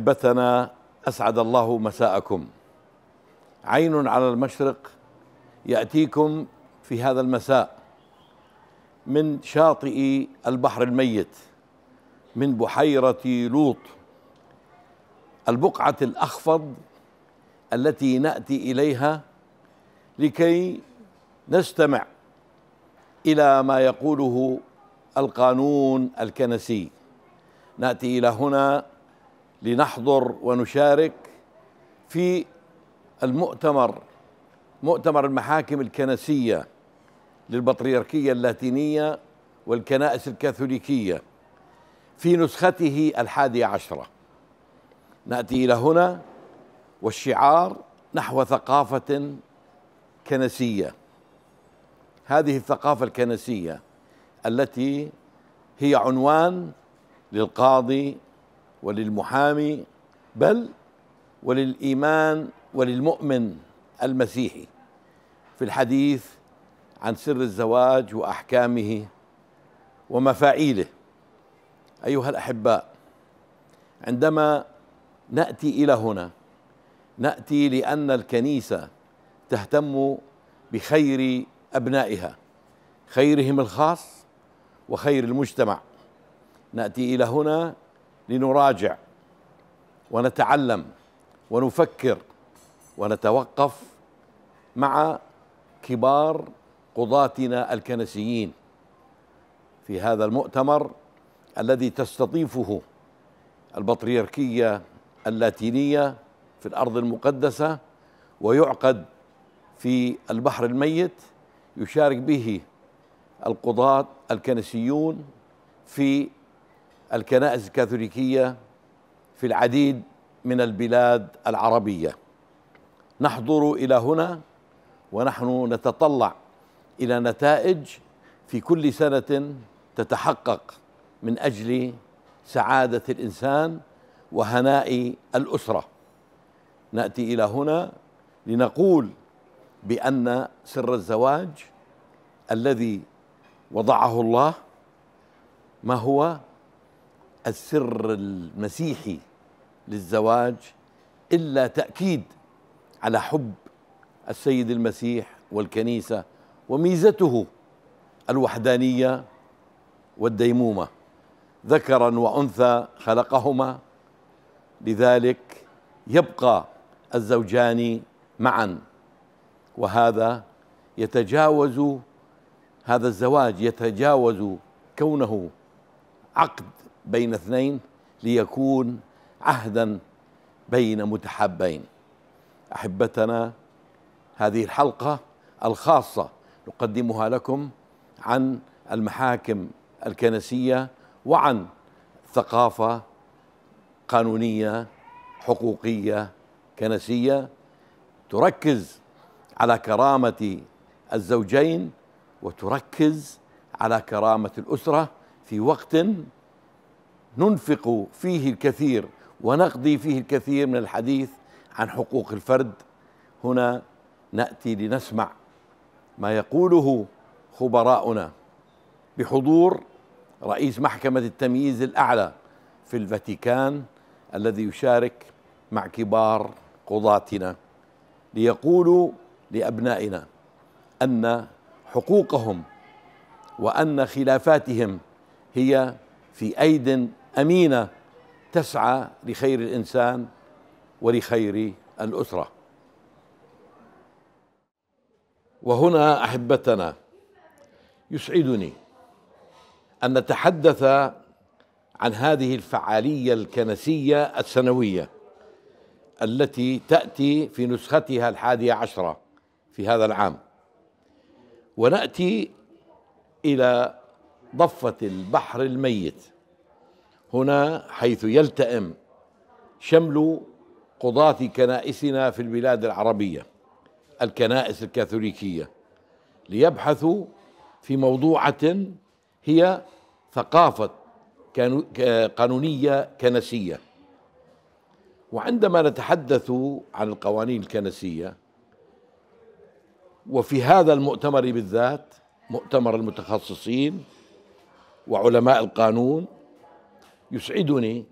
احبتنا اسعد الله مساءكم عين على المشرق ياتيكم في هذا المساء من شاطئ البحر الميت من بحيره لوط البقعه الاخفض التي ناتي اليها لكي نستمع الى ما يقوله القانون الكنسي ناتي الى هنا لنحضر ونشارك في المؤتمر مؤتمر المحاكم الكنسية للبطريركية اللاتينية والكنائس الكاثوليكية في نسخته الحادية عشرة نأتي إلى هنا والشعار نحو ثقافة كنسية هذه الثقافة الكنسية التي هي عنوان للقاضي وللمحامي بل وللإيمان وللمؤمن المسيحي في الحديث عن سر الزواج وأحكامه ومفاعيله أيها الأحباء عندما نأتي إلى هنا نأتي لأن الكنيسة تهتم بخير أبنائها خيرهم الخاص وخير المجتمع نأتي إلى هنا لنراجع ونتعلم ونفكر ونتوقف مع كبار قضاتنا الكنسيين في هذا المؤتمر الذي تستضيفه البطريركيه اللاتينيه في الارض المقدسه ويعقد في البحر الميت يشارك به القضاة الكنسيون في الكنائس الكاثوليكية في العديد من البلاد العربية نحضر إلى هنا ونحن نتطلع إلى نتائج في كل سنة تتحقق من أجل سعادة الإنسان وهناء الأسرة نأتي إلى هنا لنقول بأن سر الزواج الذي وضعه الله ما هو السر المسيحي للزواج الا تاكيد على حب السيد المسيح والكنيسه وميزته الوحدانيه والديمومه ذكرا وانثى خلقهما لذلك يبقى الزوجان معا وهذا يتجاوز هذا الزواج يتجاوز كونه عقد بين اثنين ليكون عهدا بين متحابين احبتنا هذه الحلقه الخاصه نقدمها لكم عن المحاكم الكنسيه وعن ثقافه قانونيه حقوقيه كنسيه تركز على كرامه الزوجين وتركز على كرامه الاسره في وقت ننفق فيه الكثير ونقضي فيه الكثير من الحديث عن حقوق الفرد هنا ناتي لنسمع ما يقوله خبراؤنا بحضور رئيس محكمه التمييز الاعلى في الفاتيكان الذي يشارك مع كبار قضاتنا ليقولوا لابنائنا ان حقوقهم وان خلافاتهم هي في ايد امينه تسعى لخير الانسان ولخير الاسره وهنا احبتنا يسعدني ان نتحدث عن هذه الفعاليه الكنسيه السنويه التي تاتي في نسختها الحادية عشرة في هذا العام وناتي الى ضفه البحر الميت هنا حيث يلتئم شمل قضاة كنائسنا في البلاد العربية الكنائس الكاثوليكية ليبحثوا في موضوعة هي ثقافة قانونية كنسية وعندما نتحدث عن القوانين الكنسية وفي هذا المؤتمر بالذات مؤتمر المتخصصين وعلماء القانون يسعدني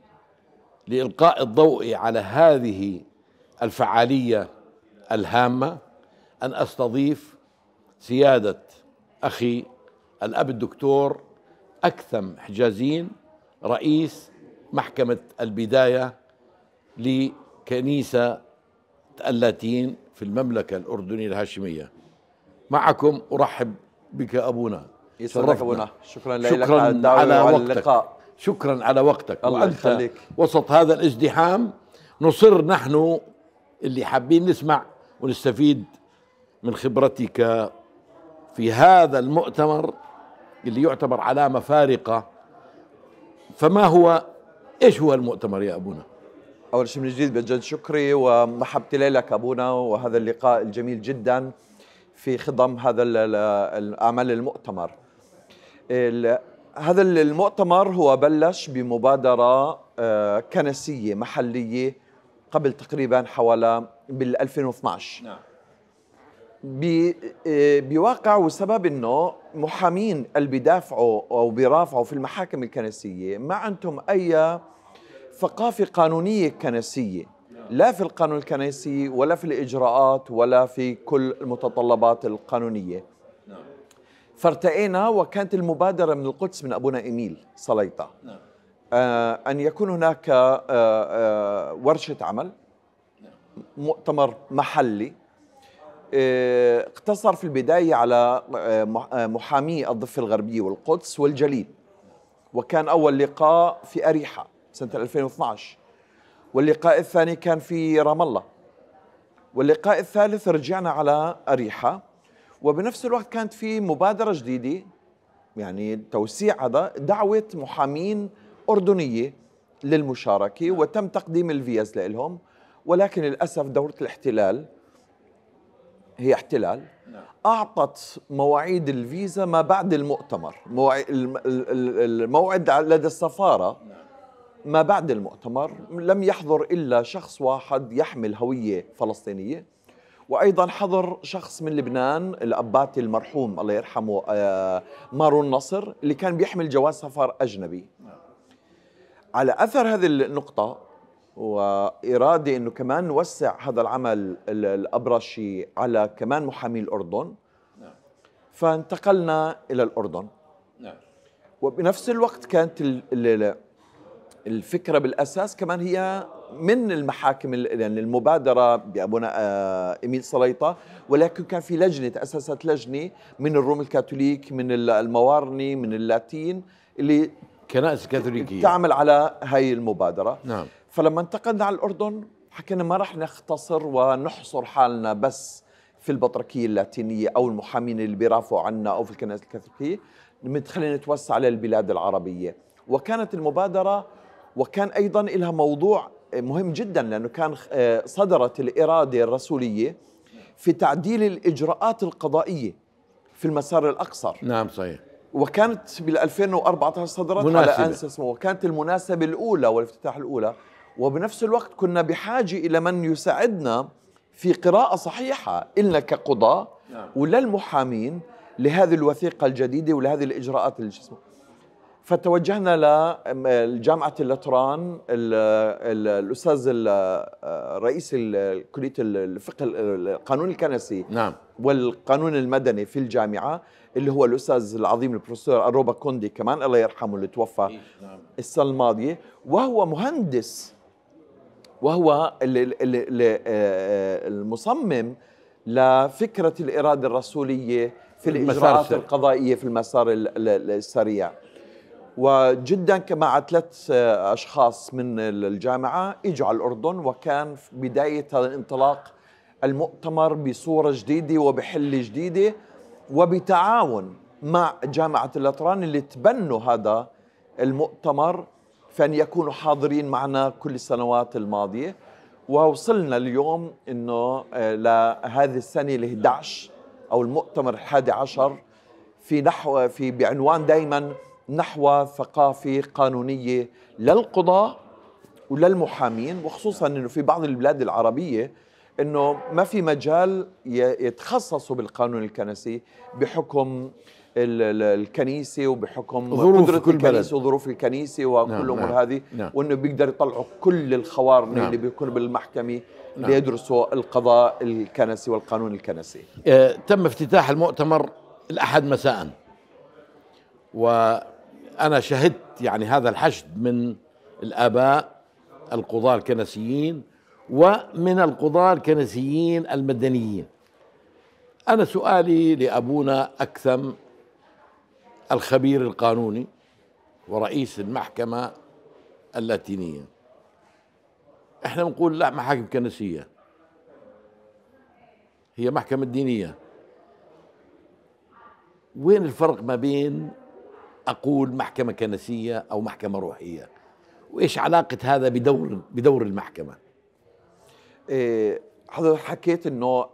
لإلقاء الضوء على هذه الفعالية الهامة أن أستضيف سيادة أخي الأب الدكتور أكثم حجازين رئيس محكمة البداية لكنيسة اللاتين في المملكة الأردنية الهاشمية معكم أرحب بك أبونا يسعدك أبونا شكرا, شكرا لك على الدعوة على وقتك. واللقاء شكرا على وقتك الله وأنت يخليك. وسط هذا الازدحام نصر نحن اللي حابين نسمع ونستفيد من خبرتك في هذا المؤتمر اللي يعتبر علامة فارقة فما هو ايش هو المؤتمر يا ابونا؟ اول شيء من جديد بجد شكري ومحبتي لك ابونا وهذا اللقاء الجميل جدا في خضم هذا اعمال المؤتمر هذا المؤتمر هو بلش بمبادرة آه، كنسية محلية قبل تقريبا حوالي بال 2012 نعم آه، بواقع وسبب انه محامين اللي بيدافعوا او بيرافعوا في المحاكم الكنسيه ما عندهم اي ثقافه قانونيه كنسيه نعم. لا في القانون الكنسي ولا في الاجراءات ولا في كل المتطلبات القانونيه فارتئينا وكانت المبادرة من القدس من أبونا إميل صليطة نعم. آه، أن يكون هناك آه، آه، ورشة عمل مؤتمر محلي اقتصر في البداية على محامي الضفة الغربية والقدس والجليل وكان أول لقاء في أريحة سنة 2012 واللقاء الثاني كان في رام الله واللقاء الثالث رجعنا على أريحة وبنفس الوقت كانت في مبادرة جديدة يعني توسيع هذا دعوة محامين أردنية للمشاركة وتم تقديم الفيز لهم ولكن للأسف دورة الاحتلال هي احتلال نعم. أعطت مواعيد الفيزا ما بعد المؤتمر الموعد لدى السفارة نعم. ما بعد المؤتمر لم يحضر إلا شخص واحد يحمل هوية فلسطينية وأيضا حضر شخص من لبنان الأباتي المرحوم الله يرحمه آه، مارو النصر اللي كان بيحمل جواز سفر أجنبي على أثر هذه النقطة وارادي أنه كمان نوسع هذا العمل الأبرشي على كمان محامي الأردن فانتقلنا إلى الأردن نعم. وبنفس الوقت كانت الفكرة بالأساس كمان هي من المحاكم يعني المبادره بابونا آه، ايميل سليطه ولكن كان في لجنه تاسست لجنه من الروم الكاثوليك من الموارني من اللاتين اللي كنائس كاثوليكيه تعمل على هاي المبادره نعم فلما انتقلنا على الاردن حكينا ما راح نختصر ونحصر حالنا بس في البطركيه اللاتينيه او المحامين اللي بيرافعوا عنا او في الكنائس الكاثوليكيه خلينا نتوسع للبلاد العربيه وكانت المبادره وكان ايضا لها موضوع مهم جدا لأنه كان آه، صدرت الإرادة الرسولية في تعديل الإجراءات القضائية في المسار الأقصر نعم صحيح وكانت بال 2014 صدرت مناسبة. على أنسس وكانت المناسبة الأولى والافتتاح الأولى وبنفس الوقت كنا بحاجة إلى من يساعدنا في قراءة صحيحة إلنا كقضاء نعم. وللمحامين لهذه الوثيقة الجديدة ولهذه الإجراءات اللي جسمه فتوجهنا لجامعه اللتران الاستاذ رئيس كليه الفقه القانون الكنسي نعم والقانون المدني في الجامعه اللي هو الاستاذ العظيم البروفيسور اروبا كوندي كمان الله يرحمه اللي توفى إيه، نعم. السنه الماضيه وهو مهندس وهو اللي اللي اللي آه، آه، المصمم لفكره الاراده الرسوليه في الاجراءات القضائيه في المسار السريع وجدا كما ثلاث آه، أشخاص من الجامعة اجوا على الأردن وكان بداية انطلاق المؤتمر بصورة جديدة وبحلة جديدة وبتعاون مع جامعة الأطران اللي تبنوا هذا المؤتمر فان يكونوا حاضرين معنا كل السنوات الماضيه ووصلنا اليوم انه آه، لهذه السنه ال 11 او المؤتمر الحادي عشر في نحو في بعنوان دائما نحو ثقافة قانونية للقضاء وللمحامين وخصوصا انه في بعض البلاد العربية انه ما في مجال يتخصصوا بالقانون الكنسي بحكم الكنيسة وبحكم ظروف قدرة كل الكنيسة بلد. وظروف الكنيسة وكل نعم الأمور نعم، هذه نعم وأنه بيقدر يطلعوا كل الخوار نعم اللي بيكونوا بالمحكمة نعم ليدرسوا القضاء الكنسي والقانون الكنسي آه، تم افتتاح المؤتمر الأحد مساء و أنا شهدت يعني هذا الحشد من الآباء القضاة الكنسيين ومن القضاة الكنسيين المدنيين أنا سؤالي لأبونا أكثم الخبير القانوني ورئيس المحكمة اللاتينية احنا بنقول لا محاكم كنسية هي محكمة دينية وين الفرق ما بين اقول محكمه كنسيه او محكمه روحيه وايش علاقه هذا بدور بدور المحكمه إيه حضرتك حكيت انه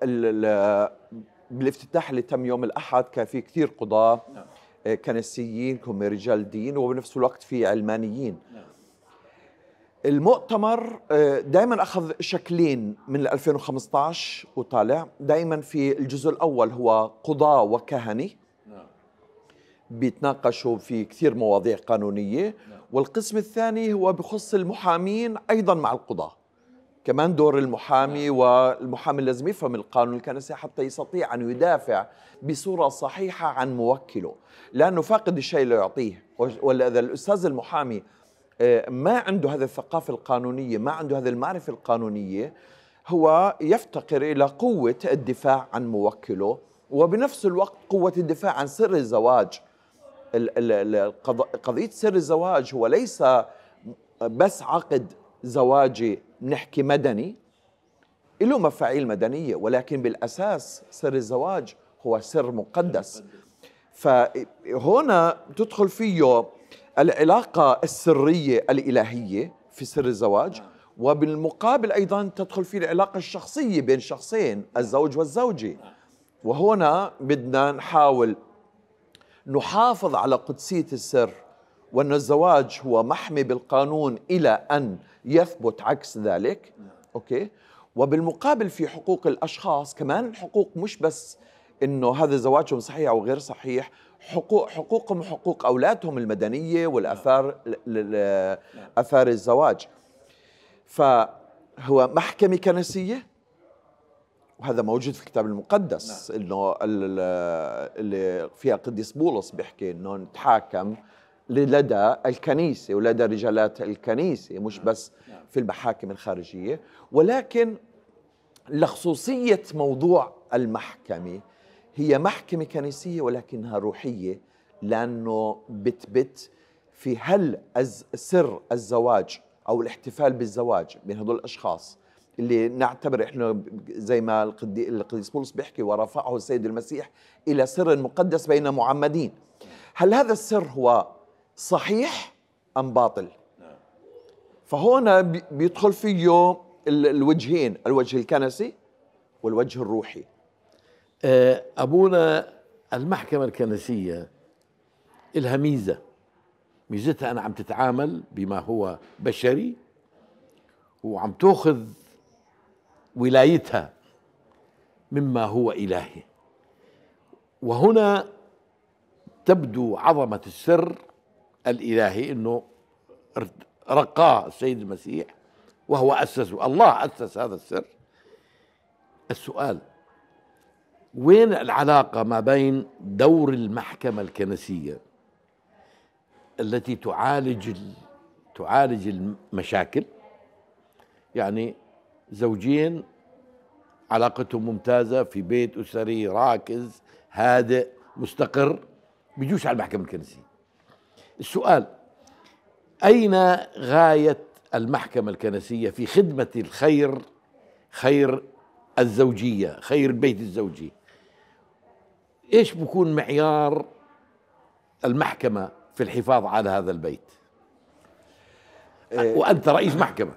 بالافتتاح اللي تم يوم الاحد كان في كثير قضاه نعم. إيه، كنسيين هم رجال دين وبنفس الوقت في علمانيين نعم. المؤتمر إيه، دائما اخذ شكلين من 2015 وطالع دائما في الجزء الاول هو قضاه وكهنه بيتناقشوا في كثير مواضيع قانونية والقسم الثاني هو بخص المحامين أيضا مع القضاة كمان دور المحامي نعم. والمحامي لازم يفهم القانون الكنسي حتى يستطيع أن يدافع بصورة صحيحة عن موكله لأنه فاقد الشيء اللي يعطيه وإذا الأستاذ المحامي آه، ما عنده هذه الثقافة القانونية ما عنده هذه المعرفة القانونية هو يفتقر إلى قوة الدفاع عن موكله وبنفس الوقت قوة الدفاع عن سر الزواج قضية سر الزواج هو ليس بس عقد زواجي نحكي مدني له مفاعيل مدنية ولكن بالأساس سر الزواج هو سر مقدس فهنا تدخل فيه العلاقة السرية الإلهية في سر الزواج وبالمقابل أيضا تدخل فيه العلاقة الشخصية بين شخصين الزوج والزوجة وهنا بدنا نحاول نحافظ على قدسية السر وأن الزواج هو محمي بالقانون إلى أن يثبت عكس ذلك أوكي وبالمقابل في حقوق الأشخاص كمان الحقوق مش بس انه هذا زواجهم صحيح او غير صحيح حقوق حقوقهم وحقوق اولادهم المدنيه والاثار نعم. اثار الزواج فهو محكمه كنسيه وهذا موجود في الكتاب المقدس نعم. انه اللي فيها قديس بولس بيحكي انه نتحاكم لدى الكنيسه ولدى رجالات الكنيسه مش نعم. بس نعم. في المحاكم الخارجيه ولكن لخصوصيه موضوع المحكمه هي محكمه كنيسيه ولكنها روحيه لانه بتبت في هل سر الزواج او الاحتفال بالزواج بين هدول الاشخاص اللي نعتبر احنا زي ما القديس بولس بيحكي ورفعه السيد المسيح الى سر مقدس بين معمدين هل هذا السر هو صحيح ام باطل فهنا بيدخل فيه الوجهين الوجه الكنسي والوجه الروحي آه، ابونا المحكمه الكنسيه الها ميزه ميزتها انا عم تتعامل بما هو بشري وعم تاخذ ولايتها مما هو الهي وهنا تبدو عظمه السر الالهي انه رقاه السيد المسيح وهو اسسه الله اسس هذا السر السؤال وين العلاقه ما بين دور المحكمه الكنسيه التي تعالج تعالج المشاكل يعني زوجين علاقتهم ممتازة في بيت أسري راكز هادئ مستقر بيجوش على المحكمة الكنسية السؤال أين غاية المحكمة الكنسية في خدمة الخير خير الزوجية خير البيت الزوجي إيش بكون معيار المحكمة في الحفاظ على هذا البيت إيه. وأنت رئيس محكمة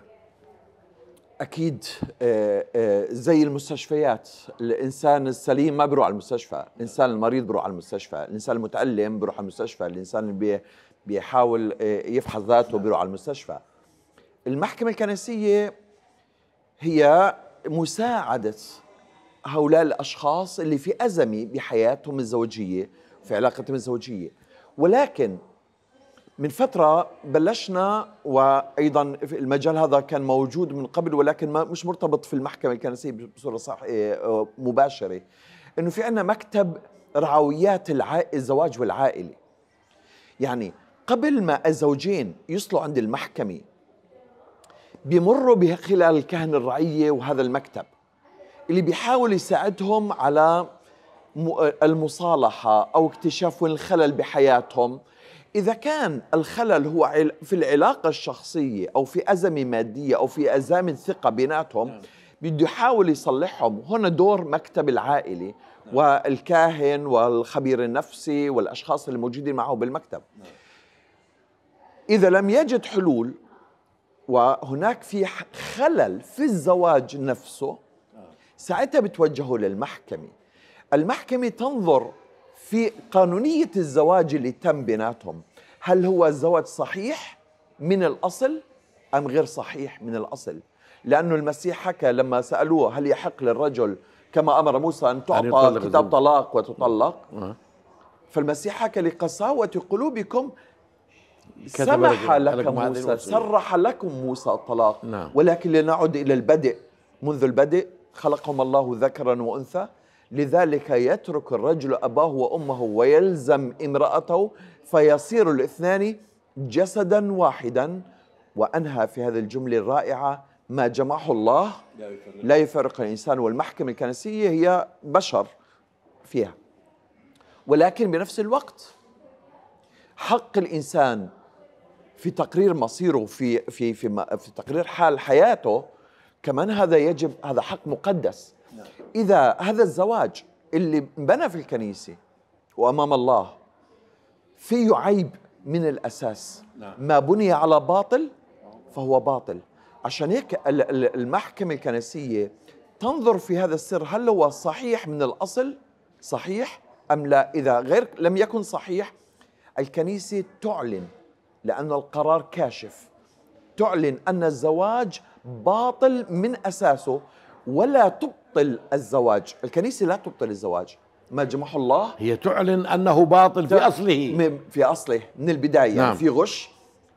اكيد آه، آه، زي المستشفيات الانسان السليم ما بيروح على المستشفى الانسان المريض بيروح على المستشفى الانسان المتالم بيروح على المستشفى الانسان اللي بيحاول آه، يفحص ذاته بيروح على المستشفى المحكمه الكنسيه هي مساعده هؤلاء الاشخاص اللي في ازمه بحياتهم الزوجيه في علاقتهم الزوجيه ولكن من فترة بلشنا وأيضا المجال هذا كان موجود من قبل ولكن ما مش مرتبط في المحكمة الكنسية بصورة صح إيه، مباشرة أنه في عندنا مكتب رعويات الزواج والعائلة يعني قبل ما الزوجين يصلوا عند المحكمة بيمروا خلال كهن الرعية وهذا المكتب اللي بيحاول يساعدهم على المصالحة أو اكتشاف الخلل بحياتهم إذا كان الخلل هو في العلاقة الشخصية أو في أزمة مادية أو في أزمة ثقة بيناتهم نعم. بده يحاول يصلحهم هنا دور مكتب العائلة نعم. والكاهن والخبير النفسي والأشخاص الموجودين معه بالمكتب نعم. إذا لم يجد حلول وهناك في خلل في الزواج نفسه ساعتها بتوجهه للمحكمة المحكمة تنظر في قانونية الزواج اللي تم بيناتهم هل هو الزواج صحيح من الأصل أم غير صحيح من الأصل لأنه المسيح حكى لما سألوه هل يحق للرجل كما أمر موسى أن تعطى كتاب طلاق وتطلق أه. فالمسيح حكى لقساوة قلوبكم سمح لكم موسى سرح لكم موسى الطلاق نعم. ولكن لنعد إلى البدء منذ البدء خلقهم الله ذكرا وأنثى لذلك يترك الرجل أباه وأمه ويلزم امرأته فيصير الاثنان جسدا واحدا وأنهى في هذه الجملة الرائعة ما جمعه الله لا يفرق الإنسان والمحكمة الكنسية هي بشر فيها ولكن بنفس الوقت حق الإنسان في تقرير مصيره في في في, في تقرير حال حياته كمان هذا يجب هذا حق مقدس إذا هذا الزواج اللي بنى في الكنيسة وأمام الله فيه عيب من الأساس نعم. ما بني على باطل فهو باطل عشان هيك المحكمة الكنسية تنظر في هذا السر هل هو صحيح من الأصل صحيح أم لا إذا غير لم يكن صحيح الكنيسة تعلن لأن القرار كاشف تعلن أن الزواج باطل من أساسه ولا تبقى تبطل الزواج الكنيسة لا تبطل الزواج ما جمح الله هي تعلن أنه باطل في أصله في أصله من البداية يعني نعم. في غش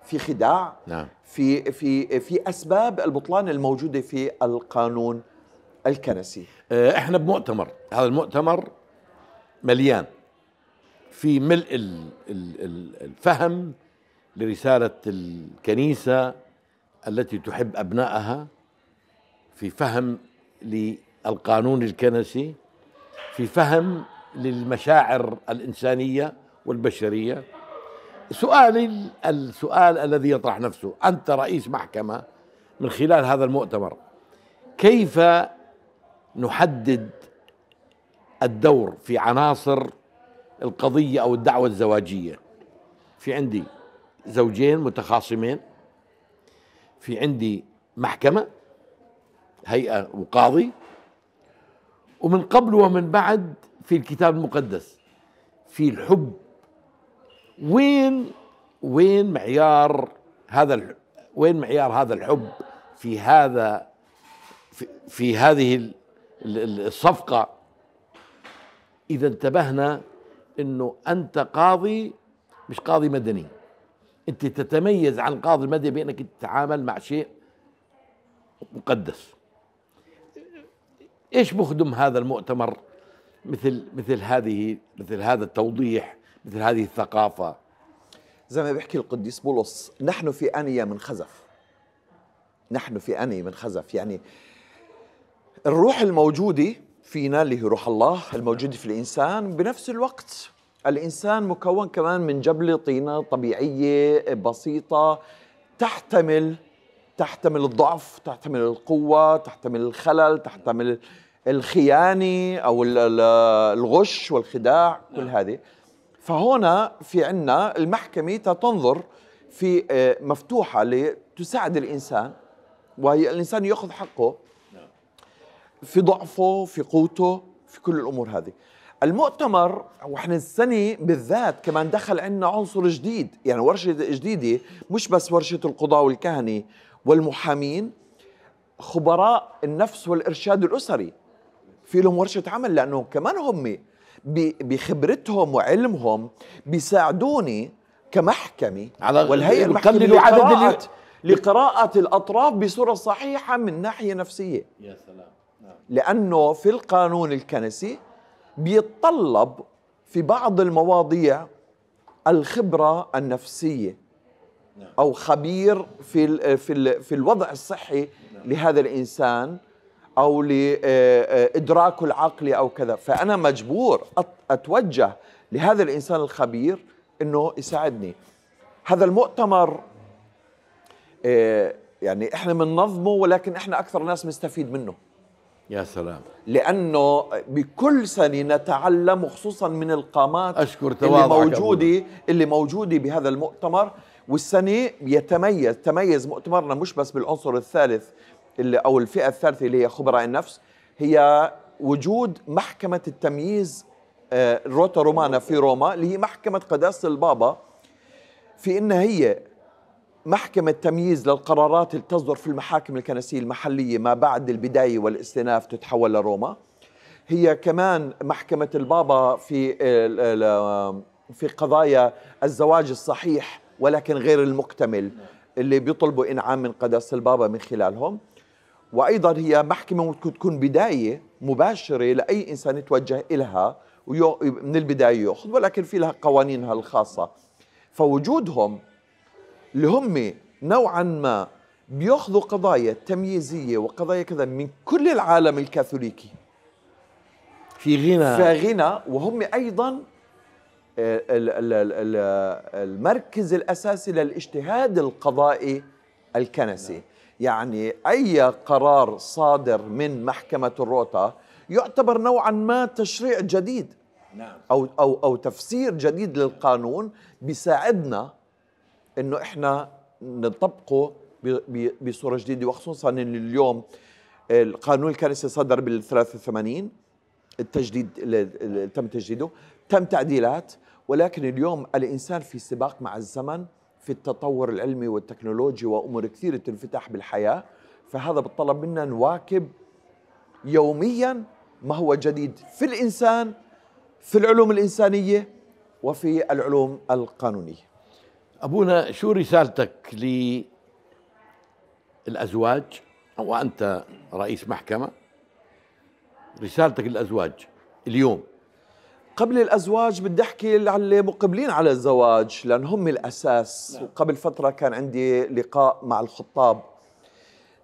في خداع نعم. في في في اسباب البطلان الموجوده في القانون الكنسي آه، احنا بمؤتمر هذا المؤتمر مليان في ملء الفهم لرساله الكنيسه التي تحب ابنائها في فهم القانون الكنسي في فهم للمشاعر الإنسانية والبشرية سؤالي السؤال الذي يطرح نفسه أنت رئيس محكمة من خلال هذا المؤتمر كيف نحدد الدور في عناصر القضية أو الدعوة الزواجية في عندي زوجين متخاصمين في عندي محكمة هيئة وقاضي ومن قبل ومن بعد في الكتاب المقدس في الحب وين وين معيار هذا وين معيار هذا الحب في هذا في, في هذه الصفقه اذا انتبهنا انه انت قاضي مش قاضي مدني انت تتميز عن القاضي المدني بانك تتعامل مع شيء مقدس ايش بخدم هذا المؤتمر مثل مثل هذه مثل هذا التوضيح مثل هذه الثقافه زي ما بيحكي القديس بولس نحن في انيه من خزف نحن في انيه من خزف يعني الروح الموجوده فينا اللي هي روح الله الموجوده في الانسان بنفس الوقت الانسان مكون كمان من جبله طينه طبيعيه بسيطه تحتمل تحتمل الضعف تحتمل القوة تحتمل الخلل تحتمل الخيانة أو الغش والخداع كل نعم. هذه فهنا في عنا المحكمة تنظر في آه، مفتوحة لتساعد الإنسان وهي الإنسان يأخذ حقه نعم. في ضعفه في قوته في كل الأمور هذه المؤتمر واحنا السنه بالذات كمان دخل عنا عنصر جديد يعني ورشه جديده مش بس ورشه القضاء والكهنه والمحامين خبراء النفس والإرشاد الأسري في لهم ورشة عمل لأنه كمان هم بخبرتهم وعلمهم بيساعدوني كمحكمة على والهيئة المحكمة لقراءة الأطراف بصورة صحيحة من ناحية نفسية يا سلام نعم. لأنه في القانون الكنسي بيتطلب في بعض المواضيع الخبرة النفسية نعم. او خبير في الـ في الـ في الوضع الصحي نعم. لهذا الانسان او لادراكه آه، آه، العقلي او كذا فانا مجبور اتوجه لهذا الانسان الخبير انه يساعدني هذا المؤتمر آه، يعني احنا بننظمه ولكن احنا اكثر ناس مستفيد منه يا سلام لانه بكل سنه نتعلم وخصوصا من القامات اشكر اللي موجوده اللي موجوده بهذا المؤتمر والسنه يتميز تميز مؤتمرنا مش بس بالعنصر الثالث اللي او الفئه الثالثه اللي هي خبراء النفس هي وجود محكمه التمييز آه، روتا رومانا في روما اللي هي محكمه قداسه البابا في ان هي محكمة تمييز للقرارات اللي تصدر في المحاكم الكنسية المحلية ما بعد البداية والاستئناف تتحول لروما هي كمان محكمة البابا في آه، آه، في قضايا الزواج الصحيح ولكن غير المكتمل اللي بيطلبوا إنعام من قداسة البابا من خلالهم وأيضا هي محكمة ممكن تكون بداية مباشرة لأي إنسان يتوجه إلها من البداية يأخذ ولكن في لها قوانينها الخاصة فوجودهم اللي هم نوعا ما بياخذوا قضايا تمييزية وقضايا كذا من كل العالم الكاثوليكي في غنى في غنى وهم أيضا المركز الأساسي للاجتهاد القضائي الكنسي نعم. يعني أي قرار صادر من محكمة الروتا يعتبر نوعا ما تشريع جديد نعم. أو, أو, أو تفسير جديد للقانون بيساعدنا أنه إحنا نطبقه بصورة جديدة وخصوصا أن اليوم القانون الكنسي صدر بال 83 التجديد تم تجديده تم تعديلات ولكن اليوم الإنسان في سباق مع الزمن في التطور العلمي والتكنولوجي وأمور كثيرة تنفتح بالحياة فهذا بتطلب منا نواكب يوميا ما هو جديد في الإنسان في العلوم الإنسانية وفي العلوم القانونية أبونا شو رسالتك للأزواج وأنت رئيس محكمة رسالتك للأزواج اليوم قبل الازواج بدي احكي اللي مقبلين على الزواج لان هم الاساس نعم. وقبل فتره كان عندي لقاء مع الخطاب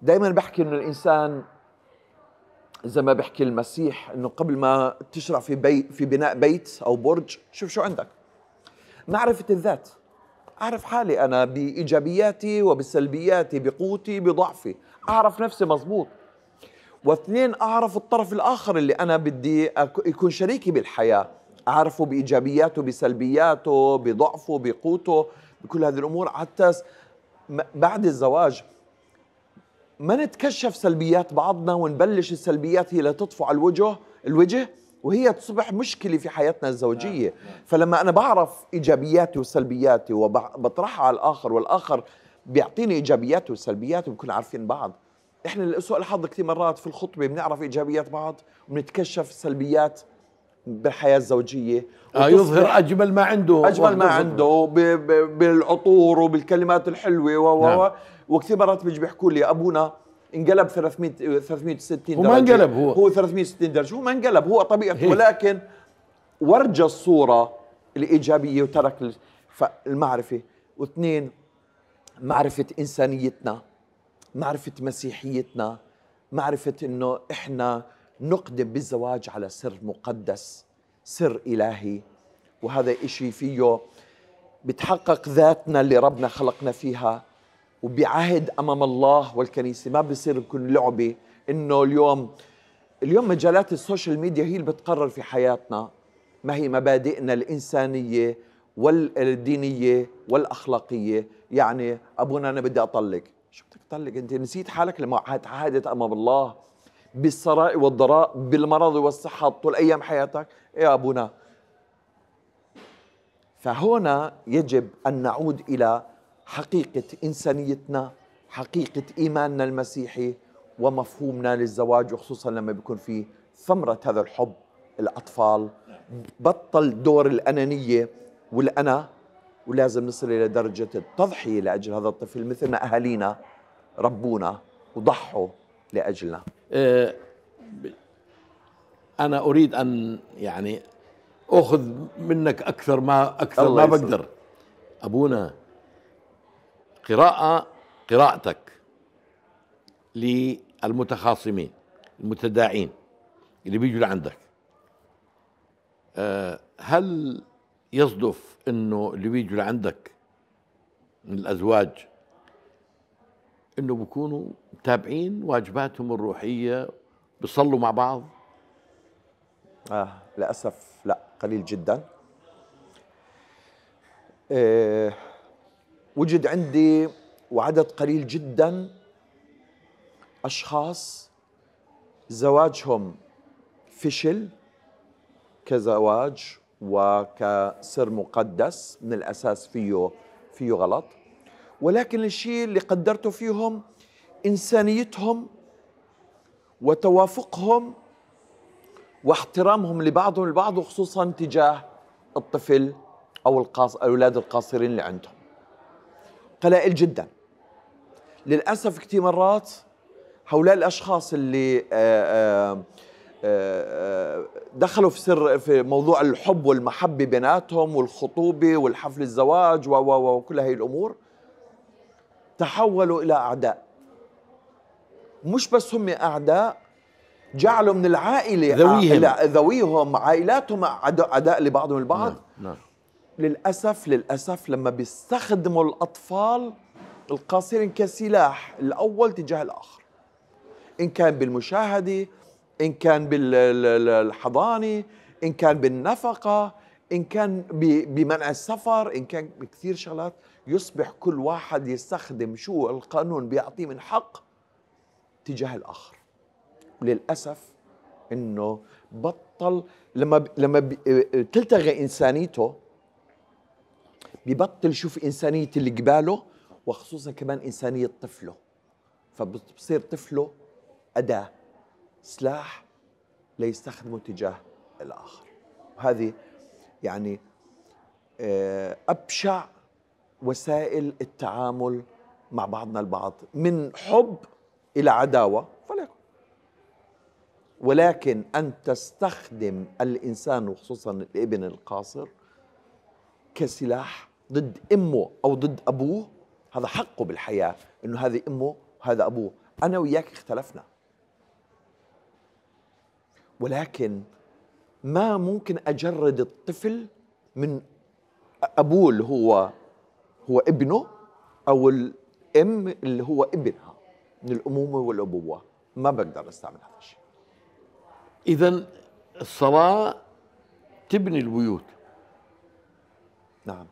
دائما بحكي انه الانسان زي ما بحكي المسيح انه قبل ما تشرع في بي في بناء بيت او برج شوف شو عندك معرفه الذات اعرف حالي انا بايجابياتي وبسلبياتي بقوتي بضعفي اعرف نفسي مظبوط واثنين اعرف الطرف الاخر اللي انا بدي يكون شريكي بالحياه اعرفه بايجابياته بسلبياته بضعفه بقوته بكل هذه الامور حتى بعد الزواج ما نتكشف سلبيات بعضنا ونبلش السلبيات هي لتطفو على الوجه الوجه وهي تصبح مشكلة في حياتنا الزوجية نعم، نعم. فلما أنا بعرف إيجابياتي وسلبياتي وبطرحها على الآخر والآخر بيعطيني إيجابياته وسلبياته بنكون عارفين بعض إحنا لسوء الحظ كثير مرات في الخطبة بنعرف إيجابيات بعض وبنتكشف سلبيات بالحياه الزوجيه آه يظهر اجمل ما عنده اجمل ما عنده بالعطور وبالكلمات الحلوه و نعم. وكثير مرات بيجي بيحكوا لي ابونا انقلب 300 360 درجه هو ما انقلب هو هو 360 درجه هو ما انقلب هو طبيعته ولكن ورجى الصوره الايجابيه وترك المعرفه واثنين معرفه انسانيتنا معرفه مسيحيتنا معرفه انه احنا نقدم بالزواج على سر مقدس سر إلهي وهذا إشي فيه بتحقق ذاتنا اللي ربنا خلقنا فيها وبعهد أمام الله والكنيسة ما بصير يكون لعبة إنه اليوم اليوم مجالات السوشيال ميديا هي اللي بتقرر في حياتنا ما هي مبادئنا الإنسانية والدينية والأخلاقية يعني أبونا أنا بدي أطلق شو بدك تطلق أنت نسيت حالك لما عهدت أمام الله بالسراء والضراء بالمرض والصحة طول أيام حياتك إيه يا أبونا فهنا يجب أن نعود إلى حقيقة إنسانيتنا حقيقة إيماننا المسيحي ومفهومنا للزواج وخصوصا لما بيكون في ثمرة هذا الحب الأطفال بطل دور الأنانية والأنا ولازم نصل إلى درجة التضحية لأجل هذا الطفل مثل ما أهالينا ربونا وضحوا لأجلنا آه، انا اريد ان يعني اخذ منك اكثر ما اكثر ما يسر. بقدر ابونا قراءه قراءتك للمتخاصمين المتداعين اللي بيجوا لعندك آه، هل يصدف انه اللي بيجوا لعندك من الازواج انه بيكونوا متابعين واجباتهم الروحيه بيصلوا مع بعض اه للاسف لا قليل جدا إيه وجد عندي وعدد قليل جدا اشخاص زواجهم فشل كزواج وكسر مقدس من الاساس فيه فيه غلط ولكن الشيء اللي قدرته فيهم إنسانيتهم وتوافقهم واحترامهم لبعضهم البعض وخصوصا تجاه الطفل أو القاص الاولاد القاصرين اللي عندهم قلائل جدا للأسف كثير مرات هؤلاء الأشخاص اللي آه، آه، آه، دخلوا في سر في موضوع الحب والمحبة بيناتهم والخطوبة والحفل الزواج وكل هاي الأمور تحولوا إلى أعداء مش بس هم أعداء جعلوا من العائلة ذويهم ذويهم عائلاتهم أعداء لبعضهم البعض نعم. نعم. للأسف للأسف لما بيستخدموا الأطفال القاصرين كسلاح الأول تجاه الآخر إن كان بالمشاهدة إن كان بالحضانة إن كان بالنفقة إن كان بمنع السفر إن كان بكثير شغلات يصبح كل واحد يستخدم شو القانون بيعطيه من حق تجاه الآخر وللأسف إنه بطل لما ب... لما ب... آه، آه، تلتغي إنسانيته ببطل يشوف إنسانية اللي قباله وخصوصا كمان إنسانية طفله فبصير طفله أداة سلاح ليستخدمه تجاه الآخر وهذه يعني آه، أبشع وسائل التعامل مع بعضنا البعض من حب الى عداوه فليكن ولكن ان تستخدم الانسان وخصوصا الابن القاصر كسلاح ضد امه او ضد ابوه هذا حقه بالحياه انه هذه امه وهذا ابوه انا وياك اختلفنا ولكن ما ممكن اجرد الطفل من ابوه اللي هو هو ابنه او الام اللي هو ابنها من الامومه والابوه ما بقدر استعمل هذا الشيء اذا الصلاه تبني البيوت نعم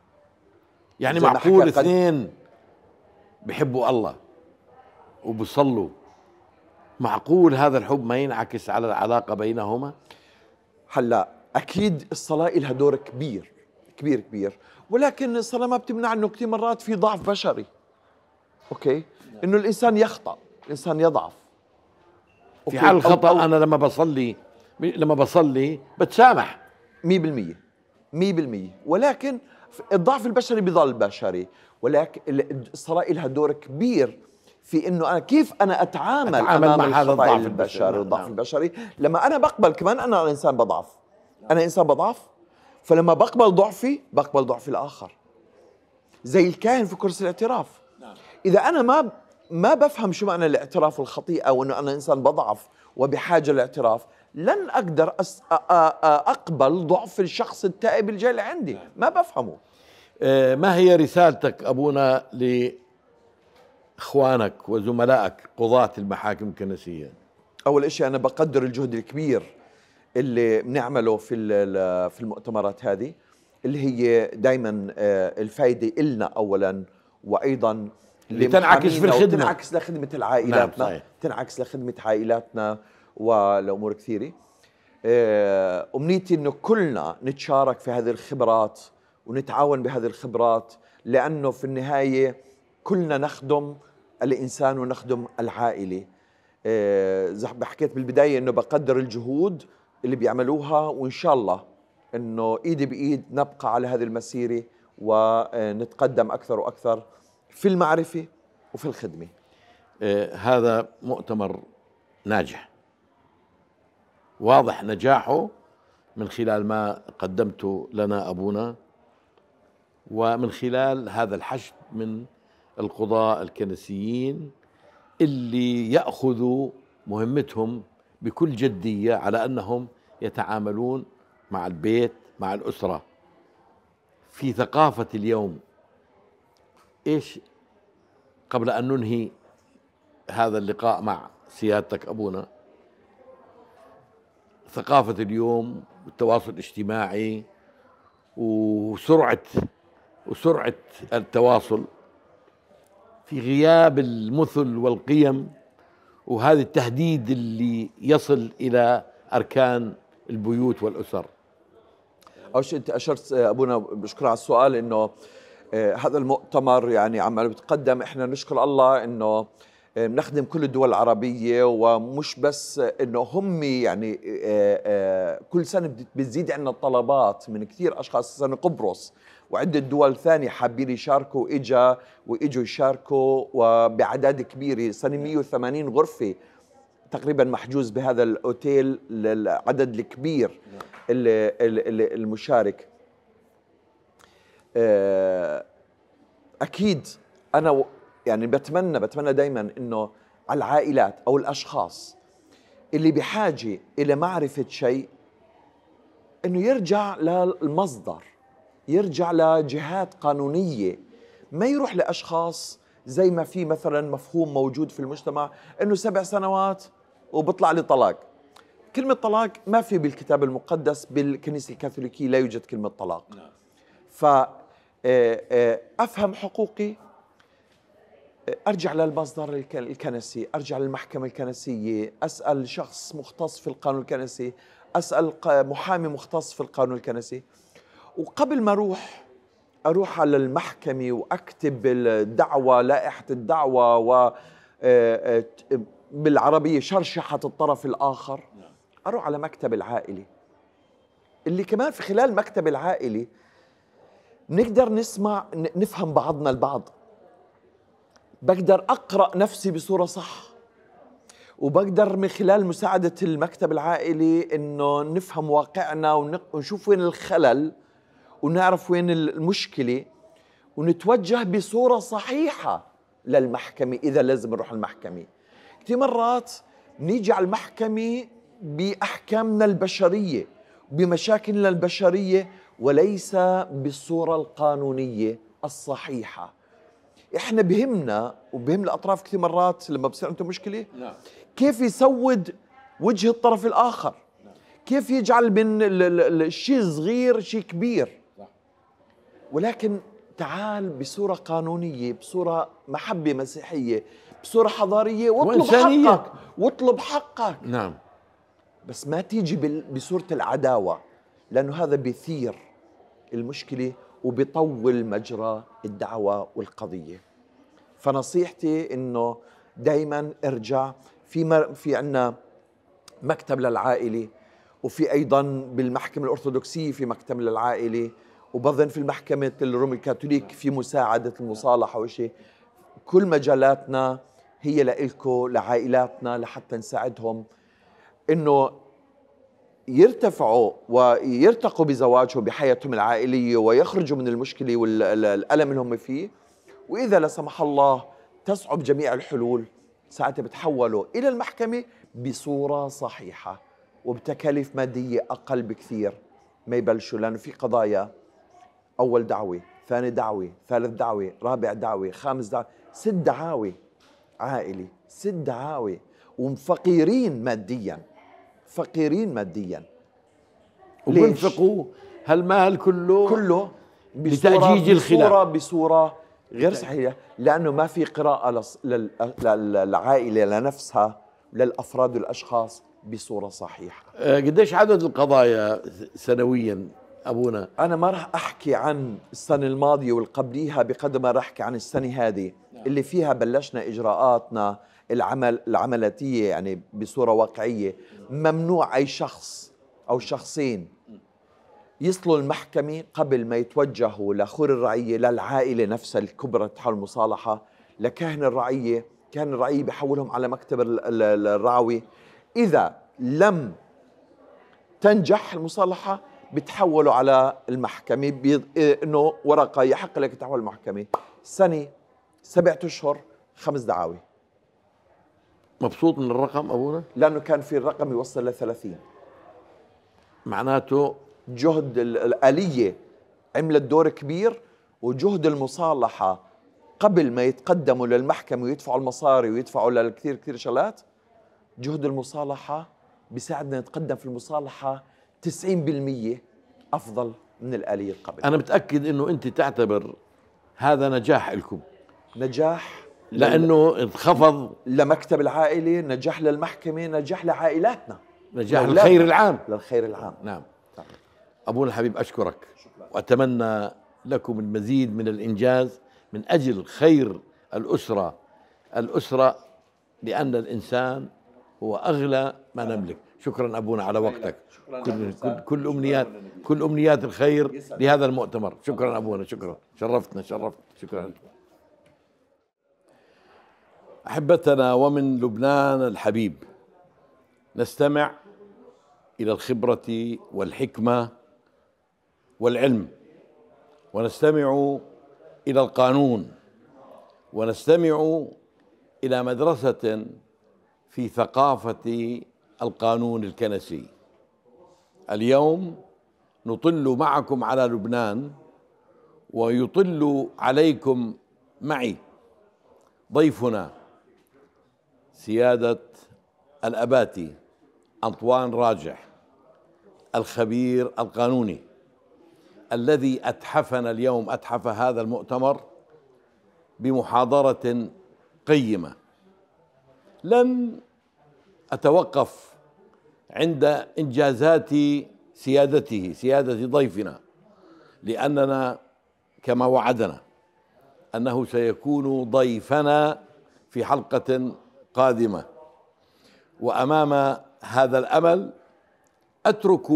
يعني معقول اثنين بحبوا الله وبصلوا معقول هذا الحب ما ينعكس على العلاقه بينهما هلا اكيد الصلاه لها دور كبير كبير كبير ولكن الصلاه ما بتمنع انه كثير مرات في ضعف بشري اوكي انه الانسان يخطا الانسان يضعف في حال الخطا انا لما بصلي لما بصلي بتسامح 100% 100% ولكن الضعف البشري بيضل بشري ولكن الصلاه لها دور كبير في انه انا كيف انا اتعامل, أتعامل امام مع هذا الضعف البشري الضعف نعم. البشري لما انا بقبل كمان انا انسان بضعف انا انسان بضعف فلما بقبل ضعفي بقبل ضعف الآخر زي الكاهن في كرسي الاعتراف نعم. إذا أنا ما ما بفهم شو معنى الاعتراف والخطيئة وأنه أنا إنسان بضعف وبحاجة للاعتراف لن أقدر أس أقبل ضعف الشخص التائب الجاي عندي نعم. ما بفهمه آه، ما هي رسالتك أبونا لإخوانك وزملائك قضاة المحاكم الكنسية؟ أول شيء أنا بقدر الجهد الكبير اللي بنعمله في في المؤتمرات هذه اللي هي دائما آه، الفائده إلنا اولا وايضا لتنعكس في الخدمه تنعكس لخدمه عائلاتنا نعم تنعكس لخدمه عائلاتنا والامور كثيره آه، امنيتي انه كلنا نتشارك في هذه الخبرات ونتعاون بهذه الخبرات لانه في النهايه كلنا نخدم الانسان ونخدم العائله آه، حكيت بالبدايه انه بقدر الجهود اللي بيعملوها وان شاء الله انه ايد بايد نبقى على هذه المسيره ونتقدم اكثر واكثر في المعرفه وفي الخدمه. آه، هذا مؤتمر ناجح. واضح نجاحه من خلال ما قدمته لنا ابونا ومن خلال هذا الحشد من القضاء الكنسيين اللي ياخذوا مهمتهم بكل جديه على انهم يتعاملون مع البيت مع الأسرة في ثقافة اليوم إيش قبل أن ننهي هذا اللقاء مع سيادتك أبونا ثقافة اليوم والتواصل الاجتماعي وسرعة وسرعة التواصل في غياب المثل والقيم وهذا التهديد اللي يصل إلى أركان البيوت والاسر اول شيء انت اشرت آه، ابونا بشكر على السؤال انه آه، هذا المؤتمر يعني عم بتقدم احنا نشكر الله انه آه، بنخدم كل الدول العربية ومش بس انه هم يعني كل سنة بتزيد عندنا الطلبات من كثير اشخاص سنة قبرص وعدة دول ثانية حابين يشاركوا اجا واجوا يشاركوا وبعداد كبيرة سنة 180 غرفة تقريبا محجوز بهذا الاوتيل العدد الكبير اللي المشارك آه، اكيد انا يعني بتمنى بتمنى دائما انه على العائلات او الاشخاص اللي بحاجه الى معرفه شيء انه يرجع للمصدر يرجع لجهات قانونيه ما يروح لاشخاص زي ما في مثلا مفهوم موجود في المجتمع انه سبع سنوات وبطلع لي طلاق كلمة طلاق ما في بالكتاب المقدس بالكنيسة الكاثوليكية لا يوجد كلمة طلاق نعم. ف آه، آه، أفهم حقوقي أرجع للمصدر الكنسي أرجع للمحكمة الكنسية أسأل شخص مختص في القانون الكنسي أسأل محامي مختص في القانون الكنسي وقبل ما أروح أروح على المحكمة وأكتب الدعوة لائحة الدعوة و آه، بالعربية شرشحة الطرف الآخر أروح على مكتب العائلة اللي كمان في خلال مكتب العائلة نقدر نسمع نفهم بعضنا البعض بقدر أقرأ نفسي بصورة صح وبقدر من خلال مساعدة المكتب العائلي إنه نفهم واقعنا ونشوف وين الخلل ونعرف وين المشكلة ونتوجه بصورة صحيحة للمحكمة إذا لازم نروح المحكمة كثير مرات نيجي على المحكمة بأحكامنا البشرية بمشاكلنا البشرية وليس بالصورة القانونية الصحيحة احنا بهمنا وبهم الاطراف كثير مرات لما بصير عندهم مشكله نعم. كيف يسود وجه الطرف الاخر نعم. كيف يجعل من الشيء الصغير شيء كبير نعم. ولكن تعال بصوره قانونيه بصوره محبه مسيحيه صورة حضاريه واطلب وإنسانية. حقك واطلب حقك نعم بس ما تيجي بصوره العداوه لانه هذا بيثير المشكله وبيطول مجرى الدعوه والقضيه فنصيحتي انه دائما ارجع في مر... في عندنا مكتب للعائله وفي ايضا بالمحكمه الارثوذكسيه في مكتب للعائله وبظن في المحكمة الروم الكاثوليك في مساعدة المصالحة وشيء كل مجالاتنا هي لإلكو لعائلاتنا لحتى نساعدهم إنه يرتفعوا ويرتقوا بزواجهم بحياتهم العائلية ويخرجوا من المشكلة والألم اللي هم فيه وإذا لا سمح الله تصعب جميع الحلول ساعتها بتحولوا إلى المحكمة بصورة صحيحة وبتكاليف مادية أقل بكثير ما يبلشوا لأنه في قضايا أول دعوة ثاني دعوة ثالث دعوة رابع دعوة خامس دعوة ست دعاوي عائلي ست دعاوي ومفقيرين ماديا فقيرين ماديا وبينفقوا هالمال كله كله بتأجيج الخلاف بصورة بصورة غير صحيحة لأنه ما في قراءة للعائلة لنفسها للأفراد والأشخاص بصورة صحيحة آه، قديش عدد القضايا سنويا ابونا انا ما راح احكي عن السنه الماضيه والقبليها بقدر ما راح احكي عن السنه هذه نعم. اللي فيها بلشنا اجراءاتنا العمل العملاتيه يعني بصوره واقعيه نعم. ممنوع اي شخص او شخصين يصلوا المحكمه قبل ما يتوجهوا لخور الرعيه للعائله نفسها الكبرى تحاول المصالحه لكاهن الرعيه كان الرعيه بحولهم على مكتب الراوي اذا لم تنجح المصالحه بتحولوا على المحكمة بيض... إيه، إنه ورقة يحق لك تحول المحكمة سنة سبعة أشهر خمس دعاوي مبسوط من الرقم أبونا؟ لأنه كان في الرقم يوصل ل 30 معناته جهد الآلية عملت دور كبير وجهد المصالحة قبل ما يتقدموا للمحكمة ويدفعوا المصاري ويدفعوا للكثير كثير شغلات جهد المصالحة بيساعدنا نتقدم في المصالحة 90% افضل من الاليه القبل انا متاكد انه انت تعتبر هذا نجاح لكم نجاح لانه انخفض لمكتب العائله نجاح للمحكمه نجاح لعائلاتنا نجاح للخير العام للخير العام نعم, نعم. ابونا الحبيب اشكرك شكرا. واتمنى لكم المزيد من الانجاز من اجل خير الاسره الاسره لان الانسان هو اغلى ما نملك شكرا ابونا على أيوة. وقتك شكرا كل, كل, كل امنيات كل امنيات الخير لهذا المؤتمر شكرا ابونا شكرا شرفتنا شرفت شكرا احبتنا ومن لبنان الحبيب نستمع الى الخبره والحكمه والعلم ونستمع الى القانون ونستمع الى مدرسه في ثقافه القانون الكنسي اليوم نطل معكم على لبنان ويطل عليكم معي ضيفنا سيادة الأباتي أنطوان راجح الخبير القانوني الذي أتحفنا اليوم أتحف هذا المؤتمر بمحاضرة قيمة لن أتوقف عند إنجازات سيادته سيادة ضيفنا لأننا كما وعدنا أنه سيكون ضيفنا في حلقة قادمة وأمام هذا الأمل أترك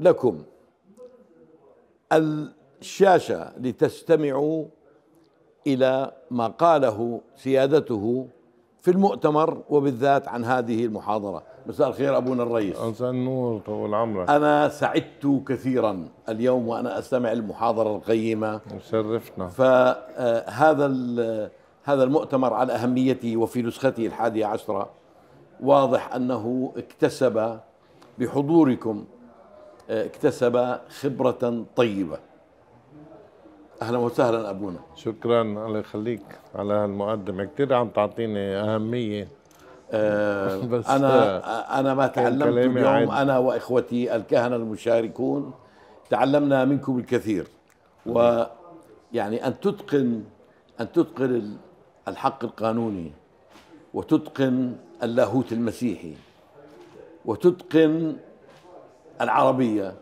لكم الشاشة لتستمعوا إلى ما قاله سيادته في المؤتمر وبالذات عن هذه المحاضرة مساء الخير أبونا الرئيس مساء النور طول عمرك أنا سعدت كثيرا اليوم وأنا أستمع المحاضرة القيمة شرفتنا فهذا آه، آه، هذا المؤتمر على أهميته وفي نسخته الحادية عشرة واضح أنه اكتسب بحضوركم آه، اكتسب خبرة طيبة اهلا وسهلا ابونا شكرا الله يخليك على هالمقدمه كثير عم تعطيني اهميه آه، بس انا انا ما تعلمت اليوم عادي. انا واخوتي الكهنه المشاركون تعلمنا منكم الكثير و يعني ان تتقن ان تتقن الحق القانوني وتتقن اللاهوت المسيحي وتتقن العربيه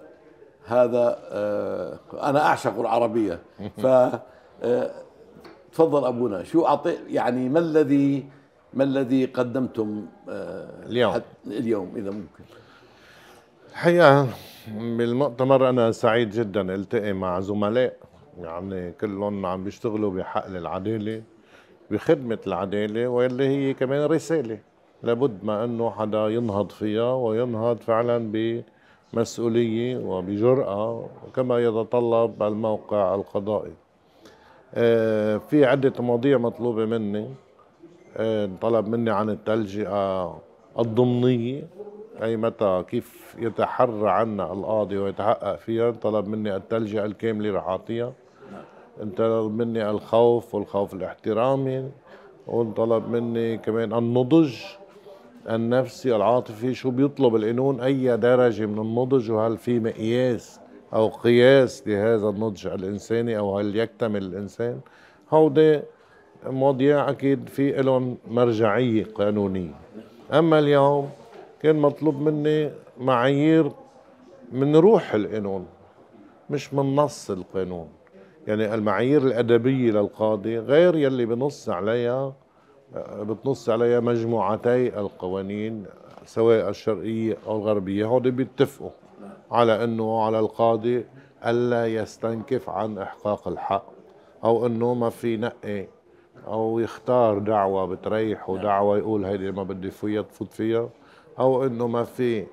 هذا آه، انا اعشق العربيه ف آه، تفضل ابونا شو اعطي يعني ما الذي ما الذي قدمتم آه، اليوم اليوم اذا ممكن الحقيقه بالمؤتمر انا سعيد جدا التقي مع زملاء يعني كلهم عم بيشتغلوا بحقل العداله بخدمه العداله واللي هي كمان رساله لابد ما انه حدا ينهض فيها وينهض فعلا ب مسؤولية وبجرأة كما يتطلب الموقع القضائي آه، في عدة مواضيع مطلوبة مني آه، طلب مني عن التلجئة الضمنية أي متى كيف يتحرى عنا القاضي ويتحقق فيها طلب مني التلجئة الكاملة رح أعطيها انطلب مني الخوف والخوف الاحترامي وانطلب مني كمان النضج النفسي العاطفي شو بيطلب القانون أي درجة من النضج وهل في مقياس أو قياس لهذا النضج الإنساني أو هل يكتمل الإنسان هودي مواضيع أكيد في لهم مرجعية قانونية أما اليوم كان مطلوب مني معايير من روح القانون مش من نص القانون يعني المعايير الأدبية للقاضي غير يلي بنص عليها أه، بتنص عليها مجموعتي القوانين سواء الشرقية أو الغربية هودي بيتفقوا على أنه على القاضي ألا يستنكف عن إحقاق الحق أو أنه ما في نقي أو يختار دعوة بتريح ودعوة يقول هيدي ما بدي فيها تفوت فيها أو أنه ما في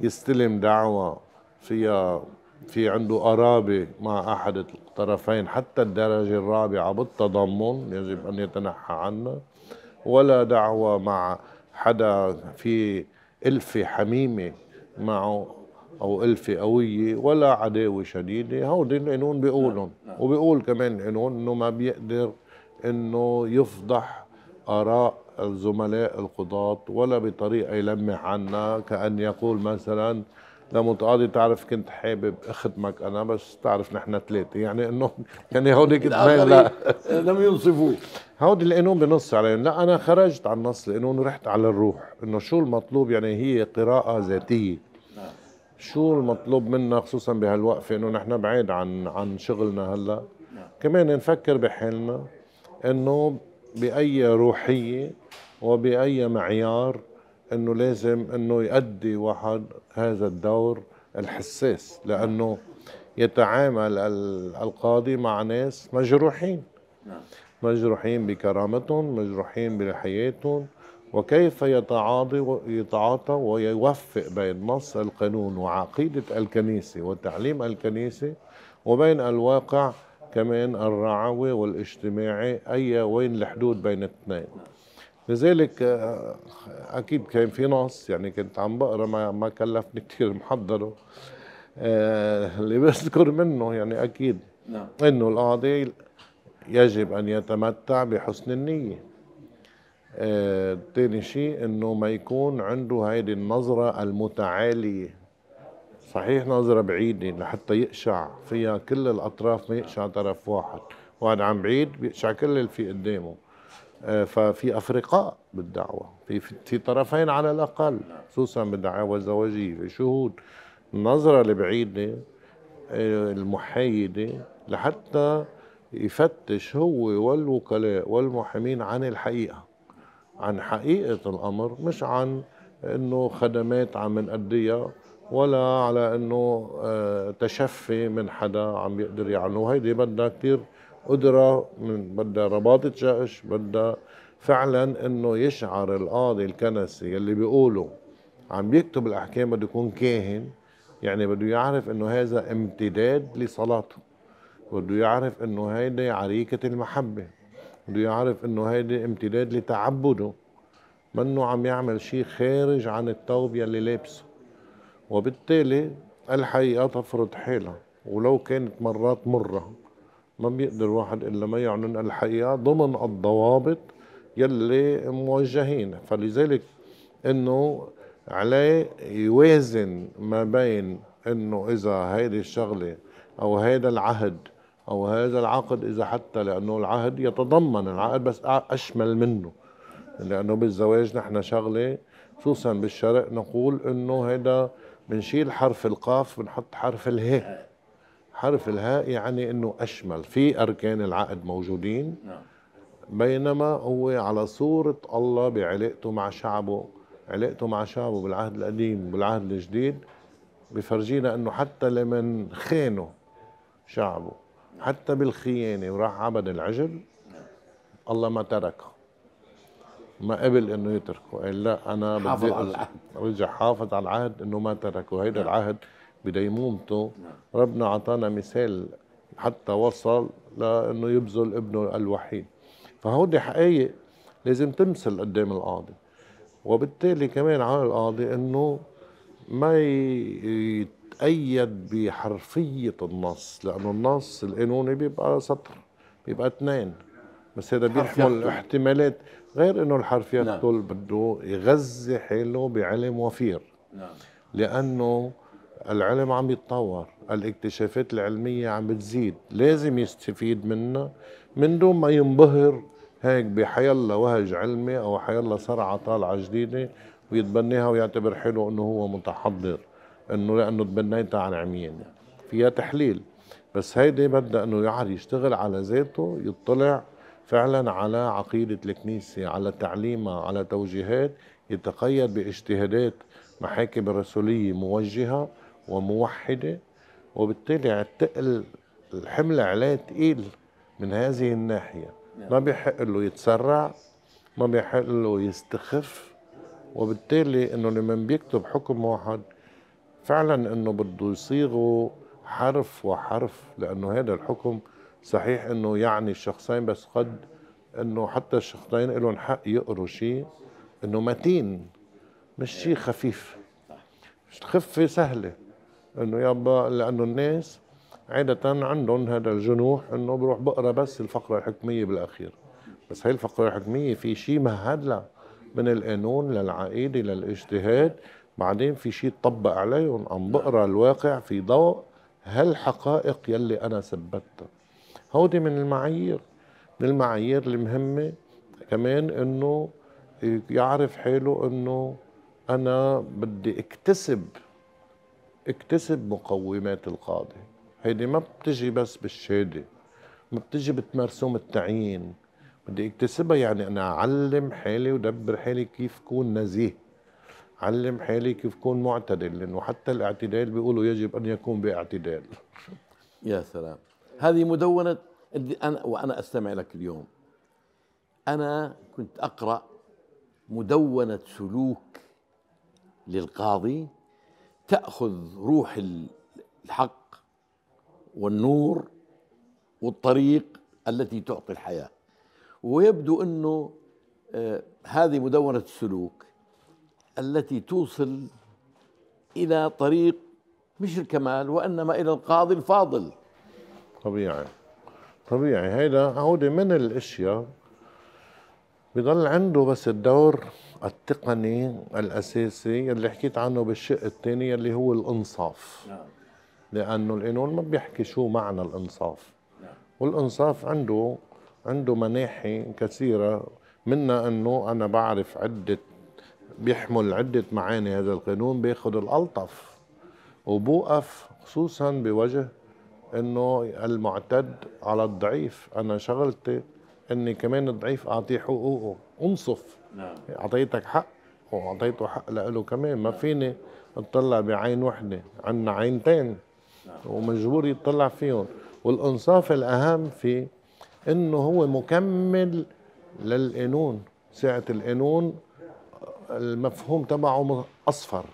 يستلم دعوة فيها في عنده قرابة مع أحد الطرفين حتى الدرجة الرابعة بالتضمن يجب أن يتنحى عنها ولا دعوة مع حدا في ألفة حميمة معه أو ألفة قوية ولا عداوة شديدة هودي القانون بيقولهم نعم، نعم. وبيقول كمان القانون إنه ما بيقدر إنه يفضح آراء الزملاء القضاة ولا بطريقة يلمح عنا كأن يقول مثلا لمتقاضي تعرف كنت حابب اخدمك انا بس تعرف نحن ثلاثه يعني انه يعني هودي كنت لا لم ينصفوه هودي القانون بنص عليهم لا انا خرجت عن نص القانون ورحت على الروح انه شو المطلوب يعني هي قراءه ذاتيه شو المطلوب منا خصوصا بهالوقفه انه نحن بعيد عن عن شغلنا هلا كمان نفكر بحالنا انه باي روحيه وباي معيار انه لازم انه يؤدي واحد هذا الدور الحساس لانه يتعامل القاضي مع ناس مجروحين نعم. مجروحين بكرامتهم مجروحين بحياتهم وكيف يتعاضي يتعاطى ويوفق بين نص القانون وعقيدة الكنيسة وتعليم الكنيسة وبين الواقع كمان الرعوي والاجتماعي أي وين الحدود بين الاثنين نعم. لذلك آه، اكيد كان في نص يعني كنت عم بقرا ما, ما كلفني كثير محضره آه، اللي بذكر منه يعني اكيد نعم. انه القاضي يجب ان يتمتع بحسن النيه ثاني آه، شيء انه ما يكون عنده هيدي النظره المتعاليه صحيح نظره بعيده لحتى يقشع فيها كل الاطراف ما يقشع طرف واحد واحد عم بعيد بيقشع كل اللي في قدامه ففي أفرقاء بالدعوة في, في طرفين على الأقل خصوصا بالدعاوى الزواجية في شهود النظرة البعيدة المحايدة لحتى يفتش هو والوكلاء والمحامين عن الحقيقة عن حقيقة الأمر مش عن أنه خدمات عم نأديها ولا على أنه آه، تشفي من حدا عم يقدر يعمله هيدي بدها كثير قدرة من بدها رباطة شقش بدها فعلا انه يشعر القاضي الكنسي اللي بيقولوا عم بيكتب الاحكام بده يكون كاهن يعني بده يعرف انه هذا امتداد لصلاته بده يعرف انه هيدي عريكة المحبة بده يعرف انه هيدي امتداد لتعبده منه عم يعمل شيء خارج عن الثوب يلي لابسه وبالتالي الحقيقة تفرض حالها ولو كانت مرات مرة ما بيقدر واحد إلا ما يعلن الحقيقة ضمن الضوابط يلي موجهين فلذلك انه عليه يوازن ما بين انه اذا هيدي الشغله او هيدا العهد او هذا العقد اذا حتى لانه العهد يتضمن العقد بس اشمل منه لانه بالزواج نحن شغله خصوصا بالشرق نقول انه هيدا بنشيل حرف القاف بنحط حرف الهاء حرف الهاء يعني انه اشمل في اركان العقد موجودين نعم. بينما هو على صورة الله بعلاقته مع شعبه علاقته مع شعبه بالعهد القديم وبالعهد الجديد بفرجينا انه حتى لمن خانه شعبه حتى بالخيانة وراح عبد العجل الله ما تركه ما قبل انه يتركه قال لا انا بدي رجع حافظ على العهد انه ما تركه هيدا نعم. العهد بديمومته نعم. ربنا أعطانا مثال حتى وصل لأنه يبذل ابنه الوحيد فهودي حقائق لازم تمثل قدام القاضي وبالتالي كمان على القاضي أنه ما يتأيد بحرفية النص لأنه النص القانوني بيبقى سطر بيبقى اثنين بس هذا بيحمل احتمالات غير انه الحرف يقتل نعم. بده يغذي حاله بعلم وفير نعم. لانه العلم عم يتطور الاكتشافات العلمية عم بتزيد لازم يستفيد منها من دون ما ينبهر هيك بحيلا وهج علمي أو حيلا صرعة طالعة جديدة ويتبناها ويعتبر حاله أنه هو متحضر أنه لأنه تبنيتها عن عميان فيها تحليل بس هيدي بدها أنه يعرف يشتغل على ذاته يطلع فعلا على عقيدة الكنيسة على تعليمها على توجيهات يتقيد باجتهادات محاكم الرسولية موجهة وموحدة وبالتالي التقل الحمل عليه تقيل من هذه الناحية نعم. ما بيحق له يتسرع ما بيحق له يستخف وبالتالي انه لمن بيكتب حكم واحد فعلا انه بده يصيغه حرف وحرف لانه هذا الحكم صحيح انه يعني الشخصين بس قد انه حتى الشخصين لهم حق يقروا شيء انه متين مش شيء خفيف خفه سهله انه يابا لانه الناس عادة عندهم هذا الجنوح انه بروح بقرا بس الفقرة الحكمية بالاخير بس هاي الفقرة الحكمية في شيء مهد لها من القانون للعقيدة للاجتهاد بعدين في شيء طبق عليهم عم بقرا الواقع في ضوء هالحقائق يلي انا ثبتها هودي من المعايير من المعايير المهمة كمان انه يعرف حاله انه انا بدي اكتسب اكتسب مقومات القاضي هيدي ما بتجي بس بالشهاده ما بتجي بتمرسوم التعيين بدي اكتسبها يعني انا اعلم حالي ودبر حالي كيف كون نزيه علم حالي كيف كون معتدل لانه حتى الاعتدال بيقولوا يجب ان يكون باعتدال يا سلام هذه مدونه انا وانا استمع لك اليوم انا كنت اقرا مدونه سلوك للقاضي تاخذ روح الحق والنور والطريق التي تعطي الحياه ويبدو انه آه، هذه مدونه السلوك التي توصل الى طريق مش الكمال وانما الى القاضي الفاضل طبيعي طبيعي هيدا عودة من الاشياء بضل عنده بس الدور التقني الاساسي اللي حكيت عنه بالشق الثاني اللي هو الانصاف نعم. لانه القانون ما بيحكي شو معنى الانصاف نعم. والانصاف عنده عنده مناحي كثيره منها انه انا بعرف عده بيحمل عده معاني هذا القانون بياخذ الالطف وبوقف خصوصا بوجه انه المعتد على الضعيف انا شغلتي اني كمان الضعيف اعطيه حقوقه انصف نعم اعطيتك حق واعطيته حق له كمان ما نعم. فيني اطلع بعين وحده عندنا عينتين نعم. ومجبور يطلع فيهم والانصاف الاهم فيه انه هو مكمل للقانون ساعة القانون المفهوم تبعه اصفر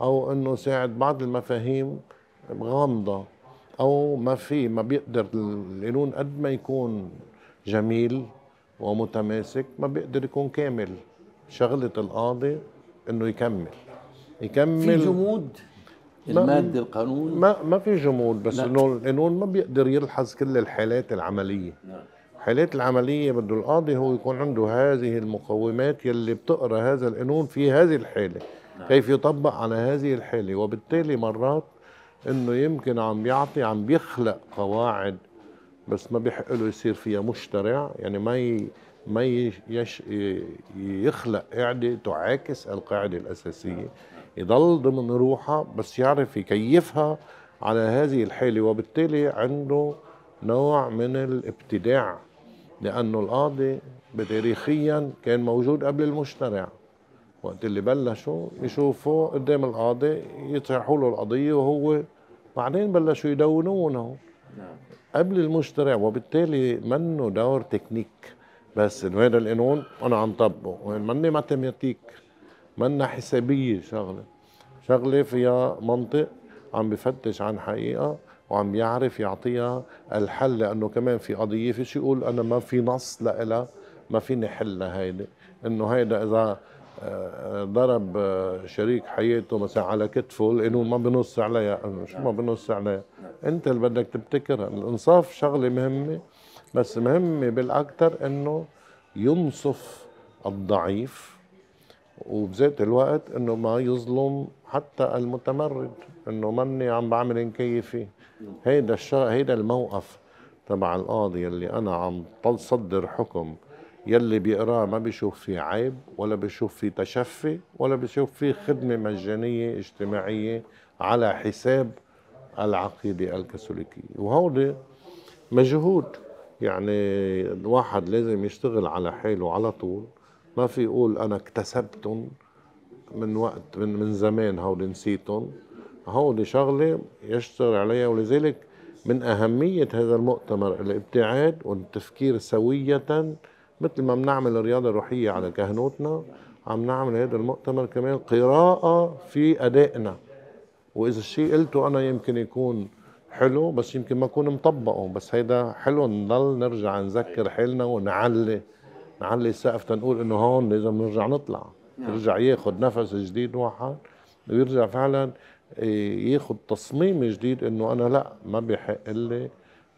او انه ساعة بعض المفاهيم غامضة او ما في ما بيقدر القانون قد ما يكون جميل ومتماسك ما بيقدر يكون كامل شغلة القاضي انه يكمل يكمل في جمود المادة القانون ما ما في جمود بس انه القانون ما بيقدر يلحظ كل الحالات العملية نعم الحالات العملية بده القاضي هو يكون عنده هذه المقومات يلي بتقرا هذا القانون في هذه الحالة نعم. كيف يطبق على هذه الحالة وبالتالي مرات انه يمكن عم يعطي عم بيخلق قواعد بس ما بيحق له يصير فيها مشترع يعني ما ي... ما يش... يخلق قاعده تعاكس القاعده الاساسيه يضل ضمن روحها بس يعرف يكيفها على هذه الحاله وبالتالي عنده نوع من الابتداع لانه القاضي تاريخيا كان موجود قبل المشترع وقت اللي بلشوا يشوفوا قدام القاضي يطرحوا له القضيه وهو بعدين بلشوا يدونونه نعم قبل المشترع وبالتالي منه دور تكنيك بس انه هذا القانون انا عم طبقه مني ماتيماتيك منا حسابيه شغله شغله فيها منطق عم بفتش عن حقيقه وعم يعرف يعطيها الحل لانه كمان في قضيه في شيء يقول انا ما في نص لها ما فيني حلها هيدي انه هيدا اذا ضرب شريك حياته مثلا على كتفه لانه ما بنص عليها شو ما بنص عليها انت اللي بدك تبتكرها الانصاف شغله مهمه بس مهمه بالاكثر انه ينصف الضعيف وبذات الوقت انه ما يظلم حتى المتمرد انه مني عم بعمل مكيفي هيدا الشغ... هيدا الموقف تبع القاضي اللي انا عم صدر حكم يلي بيقراه ما بيشوف فيه عيب ولا بيشوف فيه تشفي ولا بيشوف فيه خدمة مجانية اجتماعية على حساب العقيدة الكاثوليكية وهودي مجهود يعني الواحد لازم يشتغل على حاله على طول ما في يقول أنا اكتسبتهم من وقت من من زمان هودي نسيتهم هودي شغلة يشتغل عليها ولذلك من أهمية هذا المؤتمر الابتعاد والتفكير سوية مثل ما بنعمل الرياضة الروحية على كهنوتنا عم نعمل هذا المؤتمر كمان قراءة في أدائنا وإذا الشيء قلته أنا يمكن يكون حلو بس يمكن ما أكون مطبقه بس هيدا حلو نضل نرجع نذكر حالنا ونعلي نعلي السقف تنقول إنه هون لازم نرجع نطلع نعم. يرجع ياخذ نفس جديد واحد ويرجع فعلا آه، ياخذ تصميم جديد انه انا لا ما بحق لي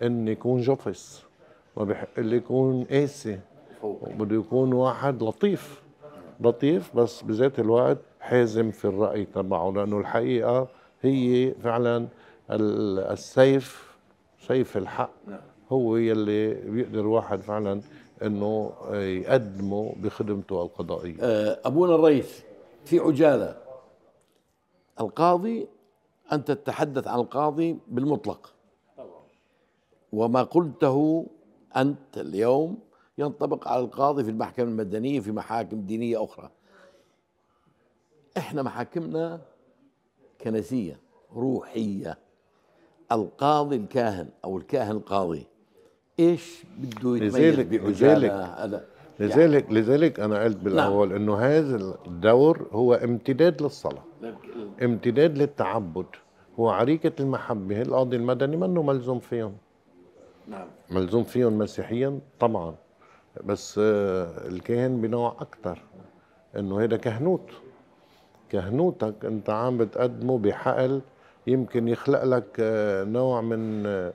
اني اكون جفص ما بحق لي اكون قاسي بده يكون واحد لطيف لطيف بس بذات الوقت حازم في الرأي تبعه لأنه الحقيقة هي فعلا السيف سيف الحق نعم. هو يلي بيقدر واحد فعلا انه يقدمه بخدمته القضائيه آه، ابونا الرئيس في عجاله القاضي أنت تتحدث عن القاضي بالمطلق وما قلته انت اليوم ينطبق على القاضي في المحكمة المدنية في محاكم دينية أخرى احنا محاكمنا كنسية روحية القاضي الكاهن أو الكاهن القاضي ايش بده يتميز بعجالة لذلك يعني لذلك انا قلت بالاول نعم. انه هذا الدور هو امتداد للصلاه امتداد للتعبد هو عريكه المحبه القاضي المدني منه ملزوم فيهم نعم ملزوم فيهم مسيحيا طبعا بس آه، الكاهن بنوع اكتر انه هيدا كهنوت كهنوتك انت عم بتقدمه بحقل يمكن يخلق لك آه، نوع من آه،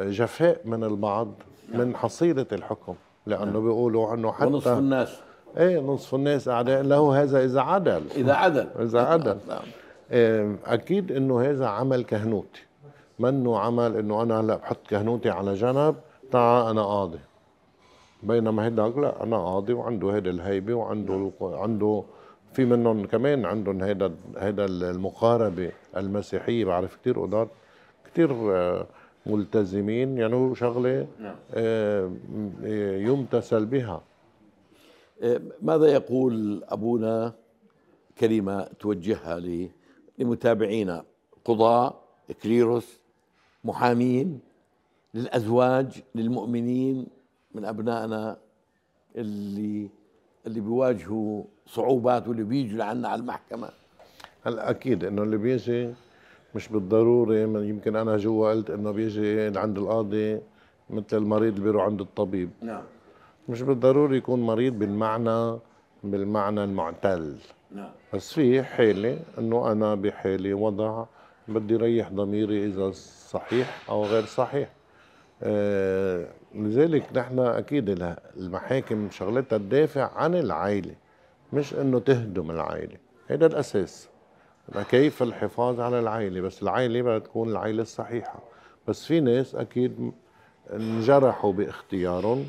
جفاء من البعض من نعم. حصيلة الحكم لأنه نعم. بيقولوا أنه حتى ونصف الناس ايه نصف الناس أعداء له هذا إذا عدل إذا عدل إذا عدل نعم. أكيد إنه هذا عمل كهنوتي منه عمل إنه أنا هلا بحط كهنوتي على جنب تعا أنا قاضي بينما هداك لا انا قاضي وعنده هيدا الهيبه وعنده نعم. عنده في منهم كمان عندهم هيدا هيدا المقاربه المسيحيه بعرف كثير قدار كثير آه، ملتزمين يعني شغله نعم. آه، يمتثل بها آه، ماذا يقول ابونا كلمه توجهها لمتابعينا قضاء كليروس محامين للازواج للمؤمنين من ابنائنا اللي اللي بيواجهوا صعوبات واللي بيجوا لعنا على المحكمه هلا اكيد انه اللي بيجي مش بالضروري يمكن انا جوا قلت انه بيجي عند القاضي مثل المريض اللي بيروح عند الطبيب نعم مش بالضروري يكون مريض بالمعنى بالمعنى المعتل نعم بس في حاله انه انا بحالي وضع بدي ريح ضميري اذا صحيح او غير صحيح آه، لذلك نحن اكيد المحاكم شغلتها تدافع عن العائله مش انه تهدم العائله هذا الاساس كيف الحفاظ على العائله بس العائله بدها تكون العائله الصحيحه بس في ناس اكيد انجرحوا باختيارهم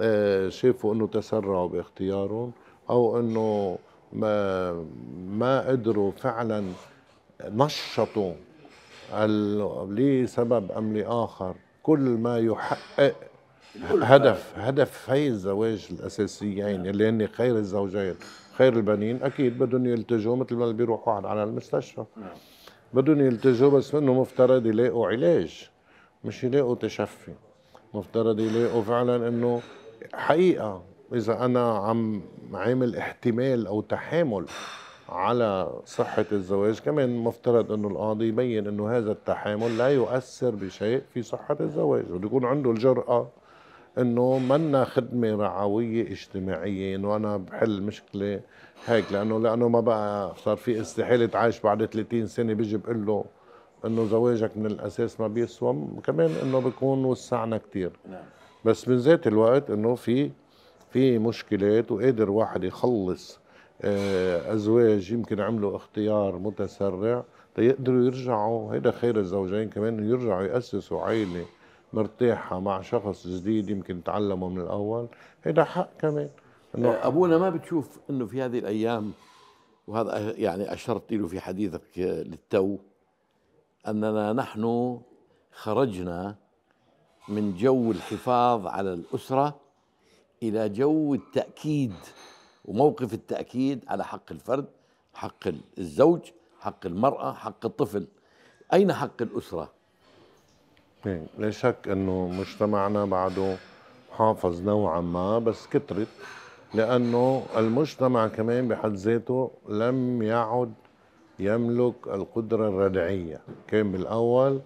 آه، شافوا انه تسرعوا باختيارهم او انه ما ما قدروا فعلا نشطوا لسبب ام لاخر كل ما يحقق هدف هدف هي الزواج الاساسيين نعم. اللي هن خير الزوجين خير البنين اكيد بدهم يلتجوا مثل ما بيروحوا على المستشفى نعم. بدهم يلتجوا بس انه مفترض يلاقوا علاج مش يلاقوا تشفي مفترض يلاقوا فعلا انه حقيقه اذا انا عم عامل احتمال او تحامل على صحة الزواج كمان مفترض أنه القاضي يبين أنه هذا التحامل لا يؤثر بشيء في صحة الزواج بده يكون عنده الجرأة انه منا خدمه رعويه اجتماعيه انه انا بحل مشكله هيك لانه لانه ما بقى صار في استحاله عايش بعد 30 سنه بيجي بقول له انه زواجك من الاساس ما بيسوى كمان انه بكون وسعنا كثير نعم. بس من ذات الوقت انه في في مشكلات وقادر واحد يخلص آه، ازواج يمكن عملوا اختيار متسرع تيقدروا يرجعوا هيدا خير الزوجين كمان يرجعوا ياسسوا عائله مرتاحة مع شخص جديد يمكن تعلمه من الأول هيدا حق كمان إنه أه، أبونا ما بتشوف إنه في هذه الأيام وهذا أه، يعني أشرت له في حديثك أه، للتو أننا نحن خرجنا من جو الحفاظ على الأسرة إلى جو التأكيد وموقف التأكيد على حق الفرد حق الزوج حق المرأة حق الطفل أين حق الأسرة إيه، لا شك انه مجتمعنا بعده حافظ نوعا ما بس كترت لانه المجتمع كمان بحد ذاته لم يعد يملك القدره الردعيه كان بالاول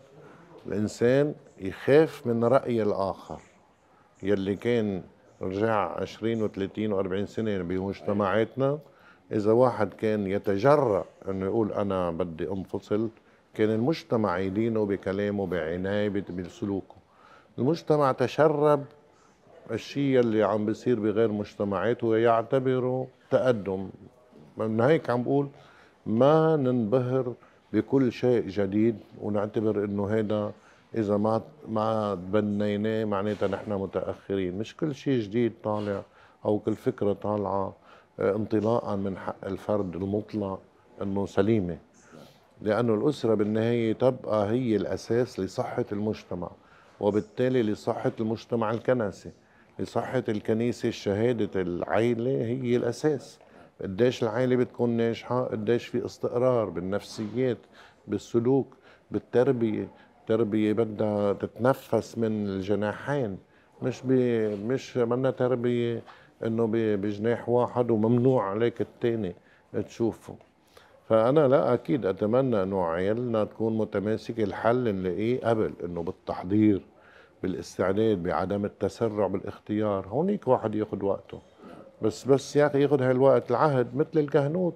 الانسان يخاف من راي الاخر يلي كان رجع 20 و30 و40 سنه بمجتمعاتنا اذا واحد كان يتجرأ انه يقول انا بدي انفصل كان المجتمع يدينه بكلامه بعناية بسلوكه المجتمع تشرب الشيء اللي عم بيصير بغير مجتمعاته ويعتبره تقدم من هيك عم بقول ما ننبهر بكل شيء جديد ونعتبر انه هذا اذا ما ما تبنيناه معناتها نحن متاخرين مش كل شيء جديد طالع او كل فكره طالعه آه، انطلاقا من حق الفرد المطلق انه سليمه لأنه الأسرة بالنهاية تبقى هي الأساس لصحة المجتمع وبالتالي لصحة المجتمع الكنسي لصحة الكنيسة شهادة العيلة هي الأساس قديش العيلة بتكون ناجحة قديش في استقرار بالنفسيات بالسلوك بالتربية تربية بدها تتنفس من الجناحين مش ب... مش منا تربية انه بجناح واحد وممنوع عليك التاني تشوفه فانا لا اكيد اتمنى انه عيالنا تكون متماسكه الحل نلاقيه قبل انه بالتحضير بالاستعداد بعدم التسرع بالاختيار هونيك واحد ياخذ وقته بس بس يا اخي ياخذ هالوقت العهد مثل الكهنوت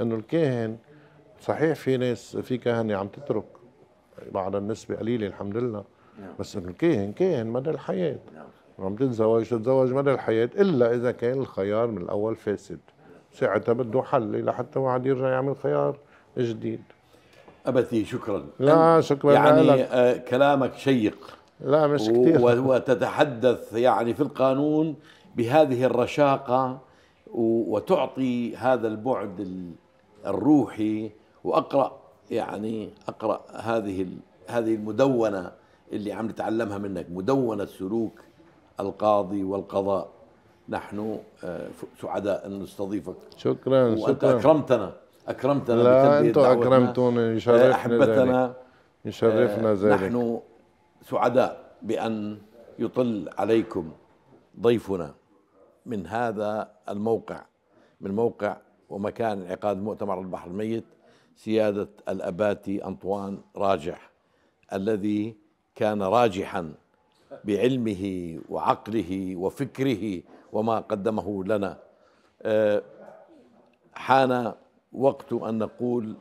انه الكاهن صحيح في ناس في كهنه عم تترك بعض النسبه قليله الحمد لله نعم. بس انه الكاهن كاهن مدى الحياه نعم. عم تتزوج تتزوج مدى الحياه الا اذا كان الخيار من الاول فاسد ساعتها بده حل لحتى واحد يرجع يعمل خيار جديد أبتي شكرا لا شكرا يعني لك. آه كلامك شيق لا مش كثير وتتحدث يعني في القانون بهذه الرشاقة وتعطي هذا البعد الروحي وأقرأ يعني أقرأ هذه هذه المدونة اللي عم نتعلمها منك مدونة سلوك القاضي والقضاء نحن آه، سعداء ان نستضيفك شكرا وانت شكرا. اكرمتنا اكرمتنا لا انتم اكرمتونا آه، يشرفنا احبتنا يشرفنا آه، ذلك نحن سعداء بان يطل عليكم ضيفنا من هذا الموقع من موقع ومكان انعقاد مؤتمر البحر الميت سياده الاباتي انطوان راجح الذي كان راجحا بعلمه وعقله وفكره وما قدمه لنا أه، حان وقت أن نقول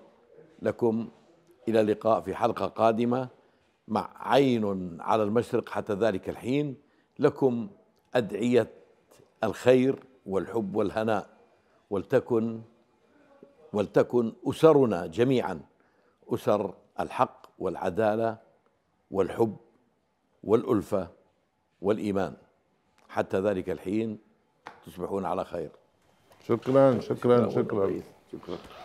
لكم إلى اللقاء في حلقة قادمة مع عين على المشرق حتى ذلك الحين لكم أدعية الخير والحب والهناء ولتكن ولتكن أسرنا جميعا أسر الحق والعدالة والحب والألفة والإيمان حتى ذلك الحين تصبحون على خير شكرا شكرا شكرا, شكرا. شكرا. شكرا.